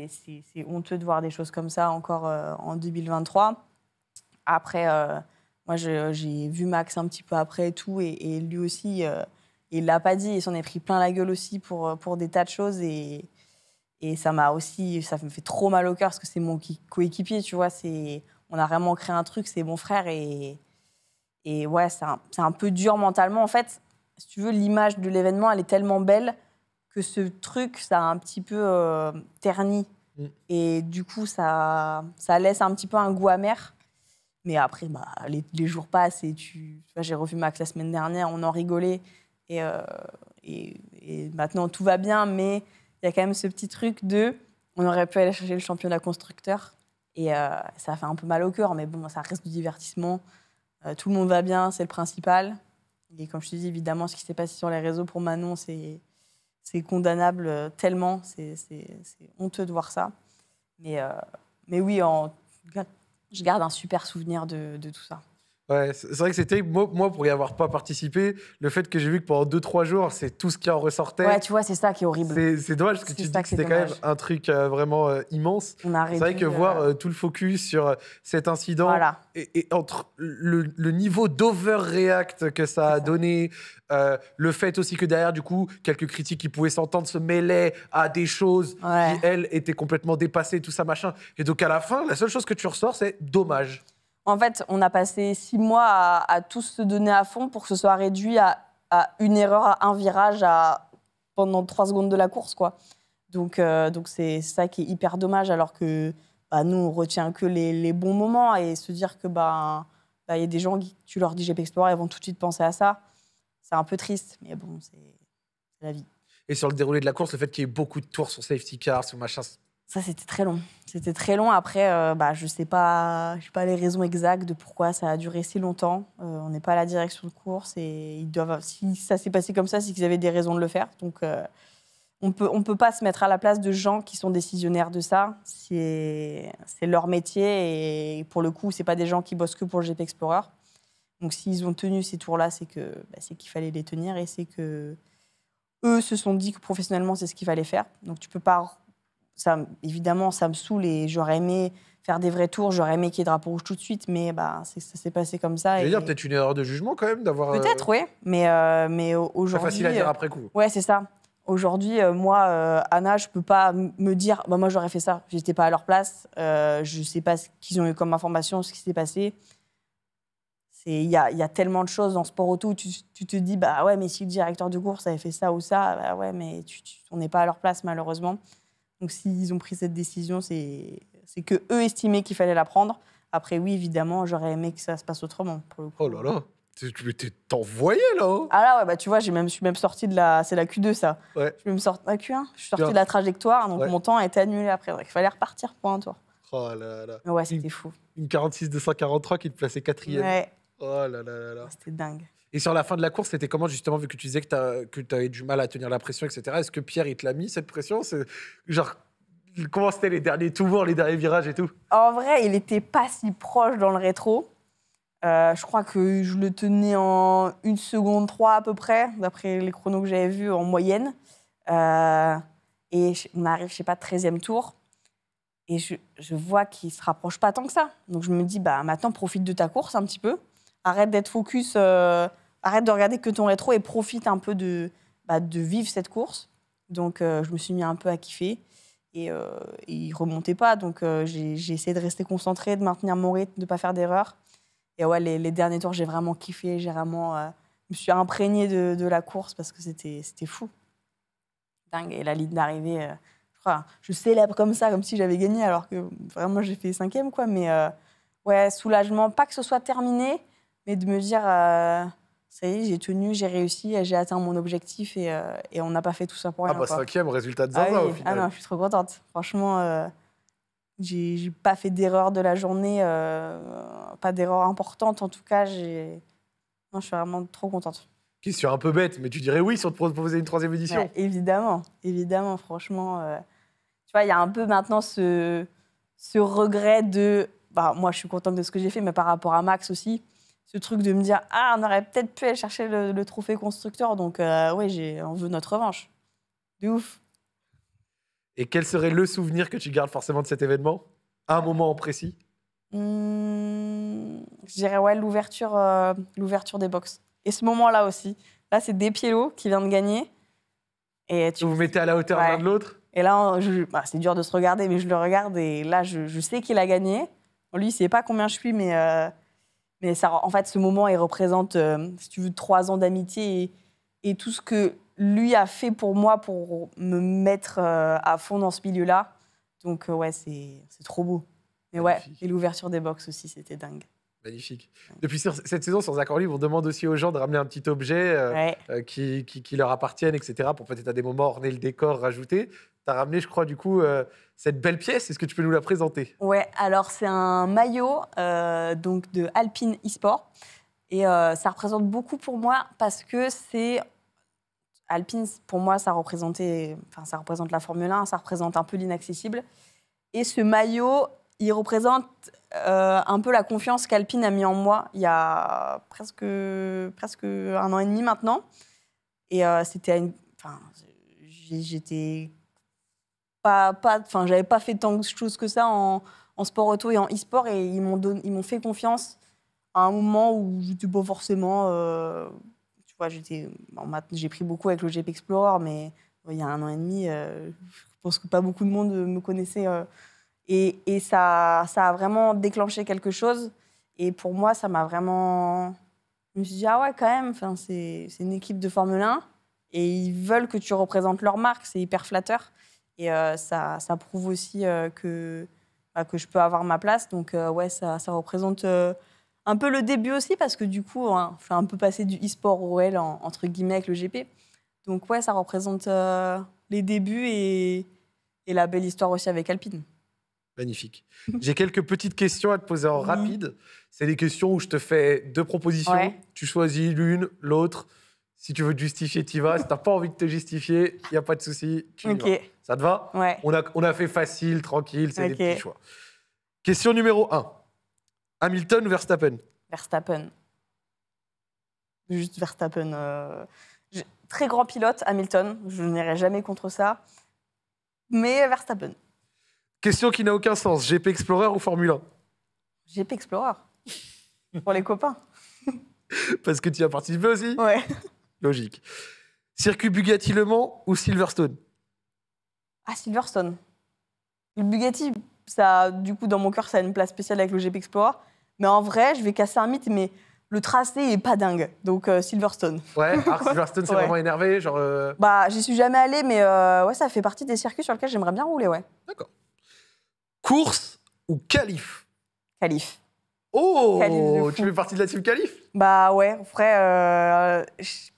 c'est honteux de voir des choses comme ça encore euh, en 2023. Après, euh, moi, j'ai vu Max un petit peu après et tout, et, lui aussi, il euh, il l'a pas dit, il s'en est pris plein la gueule aussi pour, pour des tas de choses. Et, et ça m'a aussi, ça me fait trop mal au cœur parce que c'est mon coéquipier, tu vois. On a vraiment créé un truc, c'est mon frère, et, et ouais, c'est un peu dur mentalement. En fait, si tu veux, l'image de l'événement, elle est tellement belle que ce truc, ça a un petit peu euh, terni. Mm. Et du coup, ça, laisse un petit peu un goût amer. Mais après, bah, les, jours passent et tu. j'ai revu Max la semaine dernière, on en rigolait. Euh, et, et, maintenant, tout va bien, mais il y a quand même ce petit truc de. On aurait pu aller chercher le championnat constructeur. Et euh, ça fait un peu mal au cœur, mais bon, ça reste du divertissement. tout le monde va bien, c'est le principal. Et comme je te dis, évidemment, ce qui s'est passé sur les réseaux pour Manon, c'est condamnable euh, tellement. C'est honteux de voir ça. Mais, euh, mais oui, en, je garde un super souvenir de tout ça. Ouais, c'est vrai que c'était moi, moi, pour y avoir pas participé, le fait que j'ai vu que pendant 2-3 jours, c'est tout ce qui en ressortait. Ouais, tu vois, c'est ça qui est horrible. C'est dommage parce que tu dis c'était quand même un truc euh, vraiment euh, immense. C'est vrai que voir euh, tout le focus sur cet incident et, entre le, niveau d'overreact que ça a donné, le fait aussi que derrière, du coup, quelques critiques qui pouvaient s'entendre se mêlaient à des choses qui, elles, étaient complètement dépassées, tout ça, machin. Et donc, à la fin, la seule chose que tu ressors, c'est dommage en fait, on a passé six mois à, à, tous se donner à fond pour que ce soit réduit à, une erreur, à un virage, à, pendant trois secondes de la course, quoi. Donc, euh, donc c'est ça qui est hyper dommage, alors que bah, nous, on retient que les, bons moments et se dire que bah, bah, il y a des gens qui, tu leur dis GP Explorer, ils vont tout de suite penser à ça. C'est un peu triste, mais bon, c'est la vie. Et sur le déroulé de la course, le fait qu'il y ait beaucoup de tours sur safety car, sur machin, ça, c'était très long. C'était très long. Après, euh, bah, je ne sais pas, je pas les raisons exactes de pourquoi ça a duré si longtemps. Euh, on n'est pas à la direction de course et ils doivent, si ça s'est passé comme ça, c'est qu'ils avaient des raisons de le faire. Donc, euh, on peut, ne on peut pas se mettre à la place de gens qui sont décisionnaires de ça. C'est leur métier et pour le coup, ce pas des gens qui bossent que pour le GP Explorer. Donc, s'ils ont tenu ces tours-là, c'est qu'il bah, qu'il fallait les tenir et c'est que eux se sont dit que professionnellement, c'est ce qu'il fallait faire. Donc, tu ne peux pas évidemment, ça me saoule et j'aurais aimé faire des vrais tours. J'aurais aimé qu'il y ait drapeau rouge tout de suite, mais bah, ça s'est passé comme ça. et... dire peut-être une erreur de jugement quand même d'avoir. Euh, peut-être, oui. Mais, euh, aujourd'hui. C'est facile à dire euh, après coup. Ouais, c'est ça. Aujourd'hui, moi, Anna, je ne peux pas me dire, bah, moi j'aurais fait ça. je n'étais pas à leur place. je ne sais pas ce qu'ils ont eu comme information, ce qui s'est passé. Il y a, tellement de choses dans le sport auto où tu, te dis, bah ouais, mais si le directeur de course avait fait ça ou ça, bah ouais, mais on n'est pas à leur place malheureusement. Donc s'ils ont pris cette décision, c'est que eux estimaient qu'il fallait la prendre. Après, oui, évidemment, j'aurais aimé que ça se passe autrement, Oh là là tu t'envoyais là hein. Ah là, ouais, bah, tu vois, j'ai même, je suis même sorti de la. C'est la Q2, ça. Je, me la q je suis sorti de la trajectoire, donc mon temps a été annulé après. il fallait repartir pour un tour. Oh là là. ouais, c'était fou. Une 46 243 qui te plaçait quatrième. Ouais. Oh là là là là. C'était dingue. Et sur la fin de la course, c'était comment justement, vu que tu disais que tu avais du mal à tenir la pression, etc. Est-ce que Pierre, il te l'a mis cette pression Genre, comment c'était les derniers tours, les derniers virages et tout En vrai, il n'était pas si proche dans le rétro. Euh, je crois que je le tenais en une seconde trois, à peu près, d'après les chronos que j'avais vus en moyenne. Euh, et on arrive, je sais pas, 13e tour. Et je, vois qu'il se rapproche pas tant que ça. Donc je me dis, bah maintenant, profite de ta course un petit peu. Arrête d'être focus euh, arrête de regarder que ton rétro et profite un peu de, bah, de vivre cette course. Donc, euh, je me suis mis un peu à kiffer. Et, euh, et il remontait pas. Donc, euh, j'ai, essayé de rester concentrée, de maintenir mon rythme, de ne pas faire d'erreur. Et ouais, les, derniers tours, j'ai vraiment kiffé. J'ai vraiment, euh, je me suis imprégnée de, la course parce que c'était, c'était fou. Dingue. Et la ligne d'arrivée, je crois, je célèbre comme ça, comme si j'avais gagné, alors que vraiment, j'ai fait cinquième, quoi. Mais ouais, soulagement, pas que ce soit terminé, mais de me dire ça y est, j'ai tenu, j'ai réussi, j'ai atteint mon objectif et, euh, on n'a pas fait tout ça pour ah rien. Ah bah cinquième, résultat de Zaza ah, au ah final. non, je suis trop contente. Franchement, euh, je j'ai pas fait d'erreur de la journée, euh, pas d'erreur importante en tout cas. Non, je suis vraiment trop contente. Question un peu bête, mais tu dirais oui si on te proposait une troisième édition Évidemment, évidemment, franchement. tu vois, il y a un peu maintenant ce, ce regret de... Bah, moi, je suis contente de ce que j'ai fait, mais par rapport à Max aussi, ce truc de me dire ah on aurait peut-être pu aller chercher le, trophée constructeur donc euh, oui, j'ai on veut notre revanche de ouf et quel serait le souvenir que tu gardes forcément de cet événement à un moment précis hmm, je dirais ouais l'ouverture euh, l'ouverture des box et ce moment là aussi là c'est Despiello qui vient de gagner et tu vous, vous mettez à la hauteur l'un de l'autre et là bah, c'est dur de se regarder mais je le regarde et là je, sais qu'il a gagné lui il sait pas combien je suis mais euh, mais ça, en fait, ce moment, il représente, euh, si tu veux, trois ans d'amitié et, tout ce que lui a fait pour moi pour me mettre euh, à fond dans ce milieu-là. Donc, euh, ouais, c'est trop beau. Mais ouais, et l'ouverture des box aussi, c'était dingue. Magnifique. Depuis cette saison, sans accord libre, on demande aussi aux gens de ramener un petit objet euh, euh, qui, leur appartienne, etc., pour peut-être à des moments orner le décor, rajouter. Tu as ramené, je crois, du coup, euh, cette belle pièce. Est-ce que tu peux nous la présenter Ouais, alors c'est un maillot donc de Alpine eSport. Et ça représente beaucoup pour moi parce que c'est. Alpine, pour moi, ça, représentait... enfin, ça représente la Formule 1, ça représente un peu l'inaccessible. Et ce maillot, il représente euh, un peu la confiance qu'Alpine a mis en moi il y a presque, presque un an et demi maintenant. Et euh, c'était une. Enfin, j'étais. Pas, pas, enfin, j'avais pas fait tant de choses que ça en, sport auto et en e-sport. Et ils m'ont, ils m'ont fait confiance à un moment où j'étais pas forcément. Euh, tu vois, j'étais, j'ai pris beaucoup avec le Jeep Explorer, mais il y a un an et demi, je pense que pas beaucoup de monde me connaissait et, ça, a vraiment déclenché quelque chose. Et pour moi, ça m'a vraiment. Je me suis dit, ah ouais, quand même, enfin, c'est une équipe de Formule 1 et ils veulent que tu représentes leur marque, c'est hyper flatteur. Et euh, ça, prouve aussi euh, que, bah, que je peux avoir ma place. Donc, euh, ouais, ça, représente un peu le début aussi, parce que du coup, je hein, un peu passé du e-sport au L, entre guillemets, avec le GP. Donc, ouais, ça représente les débuts et la belle histoire aussi avec Alpine. Magnifique. J'ai quelques petites questions à te poser en rapide. C'est des questions où je te fais deux propositions. Tu choisis l'une, l'autre. Si tu veux te justifier, tu vas. Si tu pas envie de te justifier, il n'y a pas de souci. Ça te va on, a, fait facile, tranquille, c'est des petits choix. Question numéro 1. Hamilton ou Verstappen Verstappen. Juste Verstappen. Euh, très grand pilote, Hamilton. Je n'irai jamais contre ça. Mais Verstappen. Question qui n'a aucun sens. GP Explorer ou Formule 1 GP Explorer. Pour les copains. Parce que tu as participé aussi Ouais. Logique. Circuit Bugatti Le Mans ou Silverstone Ah, Silverstone. Le Bugatti, ça, du coup, dans mon cœur, ça a une place spéciale avec le GP Explorer. Mais en vrai, je vais casser un mythe, mais le tracé est pas dingue. Donc euh, Silverstone. Ouais, alors ah, Silverstone, c'est vraiment énervé, genre. Euh bah, j'y suis jamais allé, mais euh, ouais, ça fait partie des circuits sur lesquels j'aimerais bien rouler, ouais. D'accord. Course ou calife Calife. Oh Tu fais partie de la team calife Bah ouais, après, euh, je...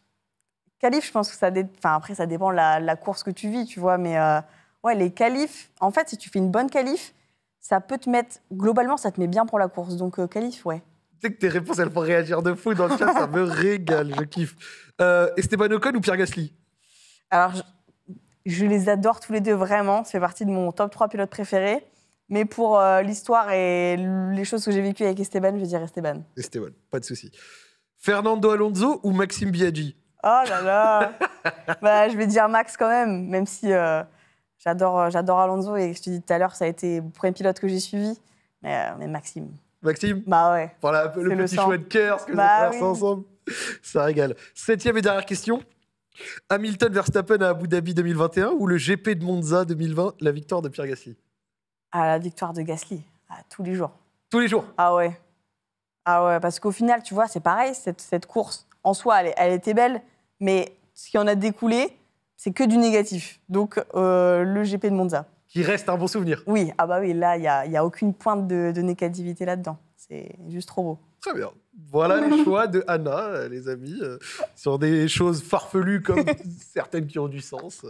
je pense que ça... Enfin, après, ça dépend de la, course que tu vis, tu vois, mais... Euh, ouais, les qualifs, en fait, si tu fais une bonne qualif, ça peut te mettre, globalement, ça te met bien pour la course. Donc, euh, qualif, ouais. Tu sais que tes réponses, elles font réagir de fou dans le chat, ça me régale, je kiffe. Euh, Esteban Ocon ou Pierre Gasly Alors, je, les adore tous les deux vraiment, ça fait partie de mon top 3 pilotes préférés. Mais pour euh, l'histoire et les choses que j'ai vécues avec Esteban, je vais dire Esteban. Esteban, pas de souci. Fernando Alonso ou Maxime Biaggi Oh là là bah, Je vais dire Max quand même, même si euh, euh, j'adore, Alonso et je te dis tout à l'heure, ça a été le premier pilote que j'ai suivi. Mais, Maxime. Maxime Bah ouais. Voilà le petit choix de cœur, ce que j'ai bah fait ensemble. Ça régale. Septième et dernière question. Hamilton Verstappen à Abu Dhabi 2021 ou le GP de Monza 2020, la victoire de Pierre Gasly à la victoire de Gasly, à tous les jours. Tous les jours Ah ouais. Ah ouais, parce qu'au final, tu vois, c'est pareil, cette, course, en soi, elle, était belle, mais ce qui en a découlé, c'est que du négatif. Donc, euh, le GP de Monza. Qui reste un bon souvenir. Oui, ah bah oui, là, il n'y a, y a aucune pointe de, de négativité là-dedans. C'est juste trop beau. Très bien. Voilà les choix de Anna, euh, les amis, euh, sur des choses farfelues comme certaines qui ont du sens.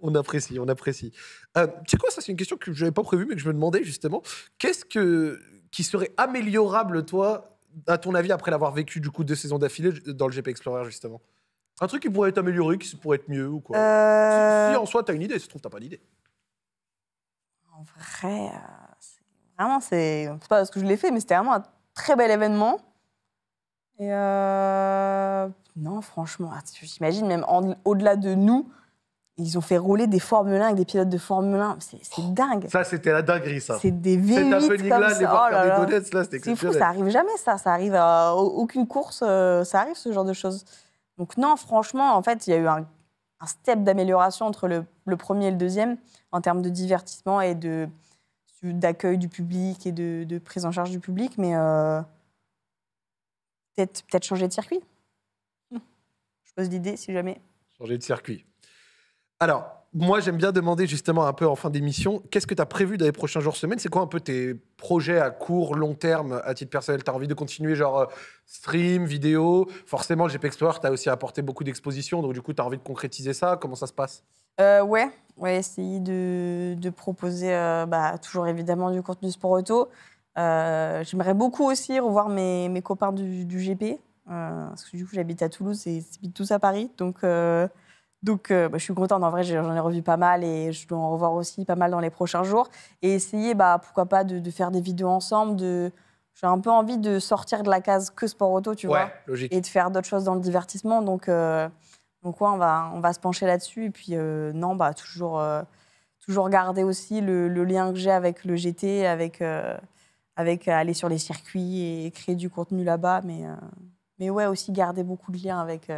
On apprécie, on apprécie. Euh, tu sais quoi, ça c'est une question que je n'avais pas prévue, mais que je me demandais justement. Qu'est-ce que, qui serait améliorable, toi, à ton avis, après l'avoir vécu du coup deux saisons d'affilée dans le GP Explorer, justement Un truc qui pourrait être amélioré, qui pourrait être mieux ou quoi si, en soi, tu as une idée, si tu trouves, pas d'idée. En vrai... Vraiment, c'est pas parce que je l'ai fait, mais c'était vraiment un très bel événement. Et euh, non, franchement, ah, j'imagine même au-delà de nous, ils ont fait rouler des Formule 1 avec des pilotes de Formule 1. C'est oh, dingue. Ça, c'était la dinguerie, ça. C'est des v comme ça. là, les des là, là. C'est fou, ça arrive jamais, ça. Ça arrive à aucune course, euh, ça arrive, ce genre de choses. Donc non, franchement, en fait, il y a eu un, step d'amélioration entre le, premier et le deuxième en termes de divertissement et de, d'accueil du public et de, prise en charge du public, mais euh, peut-être peut changer de circuit. Je pose l'idée si jamais. Changer de circuit. Alors, moi, j'aime bien demander justement un peu en fin d'émission, qu'est-ce que tu as prévu dans les prochains jours, semaines C'est quoi un peu tes projets à court, long terme, à titre personnel Tu as envie de continuer genre euh, stream, vidéo Forcément, GP Explorer, tu as aussi apporté beaucoup d'expositions, donc du coup, tu as envie de concrétiser ça Comment ça se passe euh, Ouais, ouais essayer de, proposer euh, bah, toujours évidemment du contenu sport auto. Euh, j'aimerais beaucoup aussi revoir mes, copains du, GP, parce que du coup, j'habite à Toulouse et c'est tous à Paris, donc... Donc, euh, bah, je suis contente. En vrai, j'en ai revu pas mal et je dois en revoir aussi pas mal dans les prochains jours. Et essayer, bah, pourquoi pas, de, faire des vidéos ensemble. De... J'ai un peu envie de sortir de la case que sport auto, tu vois. Et de faire d'autres choses dans le divertissement. Donc, euh, donc ouais, on va, on va se pencher là-dessus. Et puis, euh, non, bah, toujours, toujours garder aussi le, lien que j'ai avec le GT, avec, avec aller sur les circuits et créer du contenu là-bas. Mais, mais ouais, aussi garder beaucoup de liens avec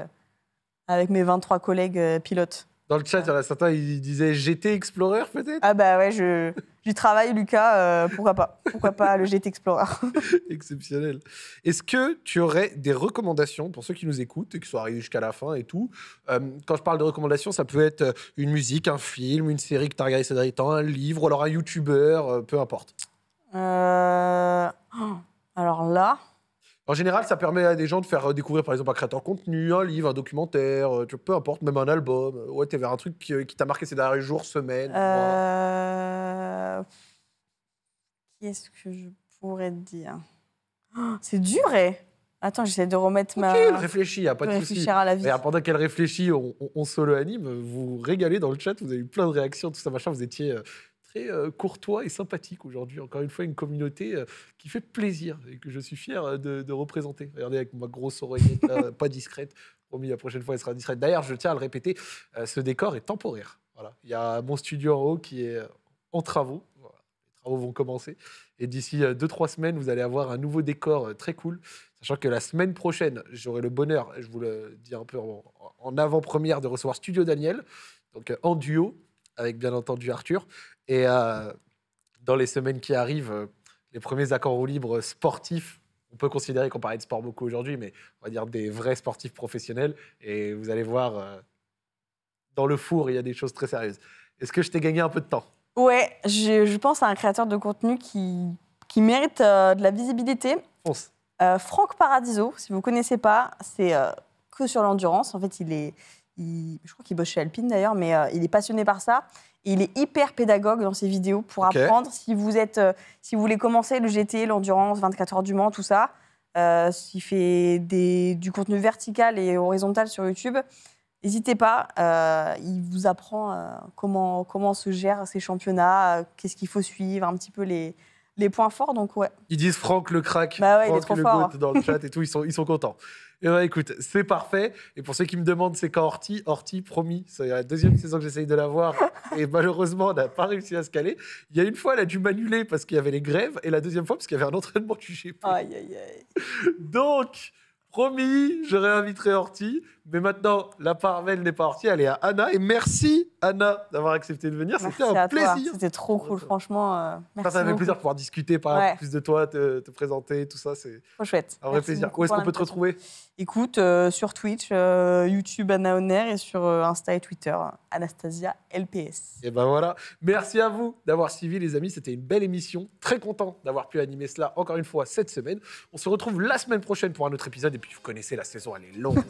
avec mes 23 collègues euh, pilotes. Dans le chat, il y a certains qui disaient GT Explorer peut-être Ah bah ouais, je, j'y travaille Lucas, euh, pourquoi pas Pourquoi pas le GT Explorer Exceptionnel. Est-ce que tu aurais des recommandations pour ceux qui nous écoutent et qui sont arrivés jusqu'à la fin et tout euh, Quand je parle de recommandations, ça peut être une musique, un film, une série que tu as regardé ces derniers temps, un livre ou alors un YouTuber, peu importe. Oh, alors là, en général, ça permet à des gens de faire euh, découvrir, par exemple, un créateur de contenu, un livre, un documentaire, euh, peu importe, même un album, Ouais, euh, vu un truc qui, t'a marqué ces derniers jours, semaines. Euh... ce que je pourrais te dire oh, C'est duré eh Attends, j'essaie de remettre ma. Elle réfléchit, y a pas de souci. à la vie. pendant qu'elle réfléchit, on, on, se le anime. Vous régalez dans le chat, vous avez eu plein de réactions, tout ça, machin. Vous étiez euh, courtois et sympathique aujourd'hui. Encore une fois, une communauté euh, qui fait plaisir et que je suis fier euh, de, représenter. Regardez avec ma grosse oreille pas discrète. Promis, la prochaine fois, elle sera discrète. D'ailleurs, je tiens à le répéter, ce décor est temporaire. Voilà. Il y a mon studio en haut qui est en travaux. Les travaux vont commencer. Et d'ici deux trois semaines, vous allez avoir un nouveau décor très cool. Sachant que la semaine prochaine, j'aurai le bonheur, je vous le dis un peu en avant-première, de recevoir Studio Daniel, donc en duo avec bien entendu Arthur. Et euh, dans les semaines qui arrivent, euh, les premiers accords au libre sportifs on peut considérer qu'on parlait de sport beaucoup aujourd'hui, mais on va dire des vrais sportifs professionnels. Et vous allez voir, euh, dans le four, il y a des choses très sérieuses. Est-ce que je t'ai gagné un peu de temps Ouais, je, pense à un créateur de contenu qui, qui mérite de la visibilité. Franck Paradiso, si vous ne connaissez pas, c'est que sur l'endurance. En fait, il est. je crois qu'il bosse chez Alpine d'ailleurs, mais il est passionné par ça il est hyper pédagogue dans ses vidéos pour apprendre. Si vous, êtes, euh, si vous voulez commencer le GT, l'endurance, 24 heures du Mans, tout ça, euh, il fait du contenu vertical et horizontal sur YouTube. N'hésitez pas, euh, il vous apprend euh, comment, comment se gèrent ces championnats, qu'est-ce qu'il faut suivre, un petit peu les, les points forts, donc ouais. Ils disent Franck le crack, bah Franck le fort. dans le chat et tout, ils sont, ils sont contents. Et eh bah ben, écoute, c'est parfait. Et pour ceux qui me demandent, c'est quand Horty, Horty, promis, c'est la deuxième saison que j'essaye de l'avoir Et malheureusement, on n'a pas réussi à se caler. Il y a une fois, elle a dû m'annuler parce qu'il y avait les grèves. Et la deuxième fois, parce qu'il y avait un entraînement du GP. Aïe, aïe, aïe. Donc, Promis, je réinviterai Horty. Mais maintenant, la parvelle n'est pas Horty, elle est à Anna. Et merci, Anna, d'avoir accepté de venir. C'était un plaisir. C'était trop cool, franchement. Euh, merci ça fait plaisir de pouvoir discuter, parler plus de toi, te, te présenter, tout ça. C'est trop chouette. Un vrai plaisir. Où est-ce qu'on peut te retrouver Écoute, euh, sur Twitch, euh, YouTube Anna Honner et sur euh, Insta et Twitter, Anastasia LPS. Et ben voilà. Merci à vous d'avoir suivi, les amis. C'était une belle émission. Très content d'avoir pu animer cela encore une fois cette semaine. On se retrouve la semaine prochaine pour un autre épisode. Et vous connaissez la saison, elle est longue.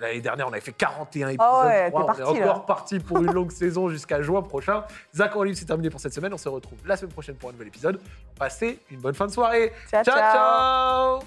L'année dernière, on avait fait 41 ah épisodes. on est encore parti pour une longue saison jusqu'à juin prochain. Zach en c'est terminé pour cette semaine. On se retrouve la semaine prochaine pour un nouvel épisode. Passez une bonne fin de soirée. ciao. ciao.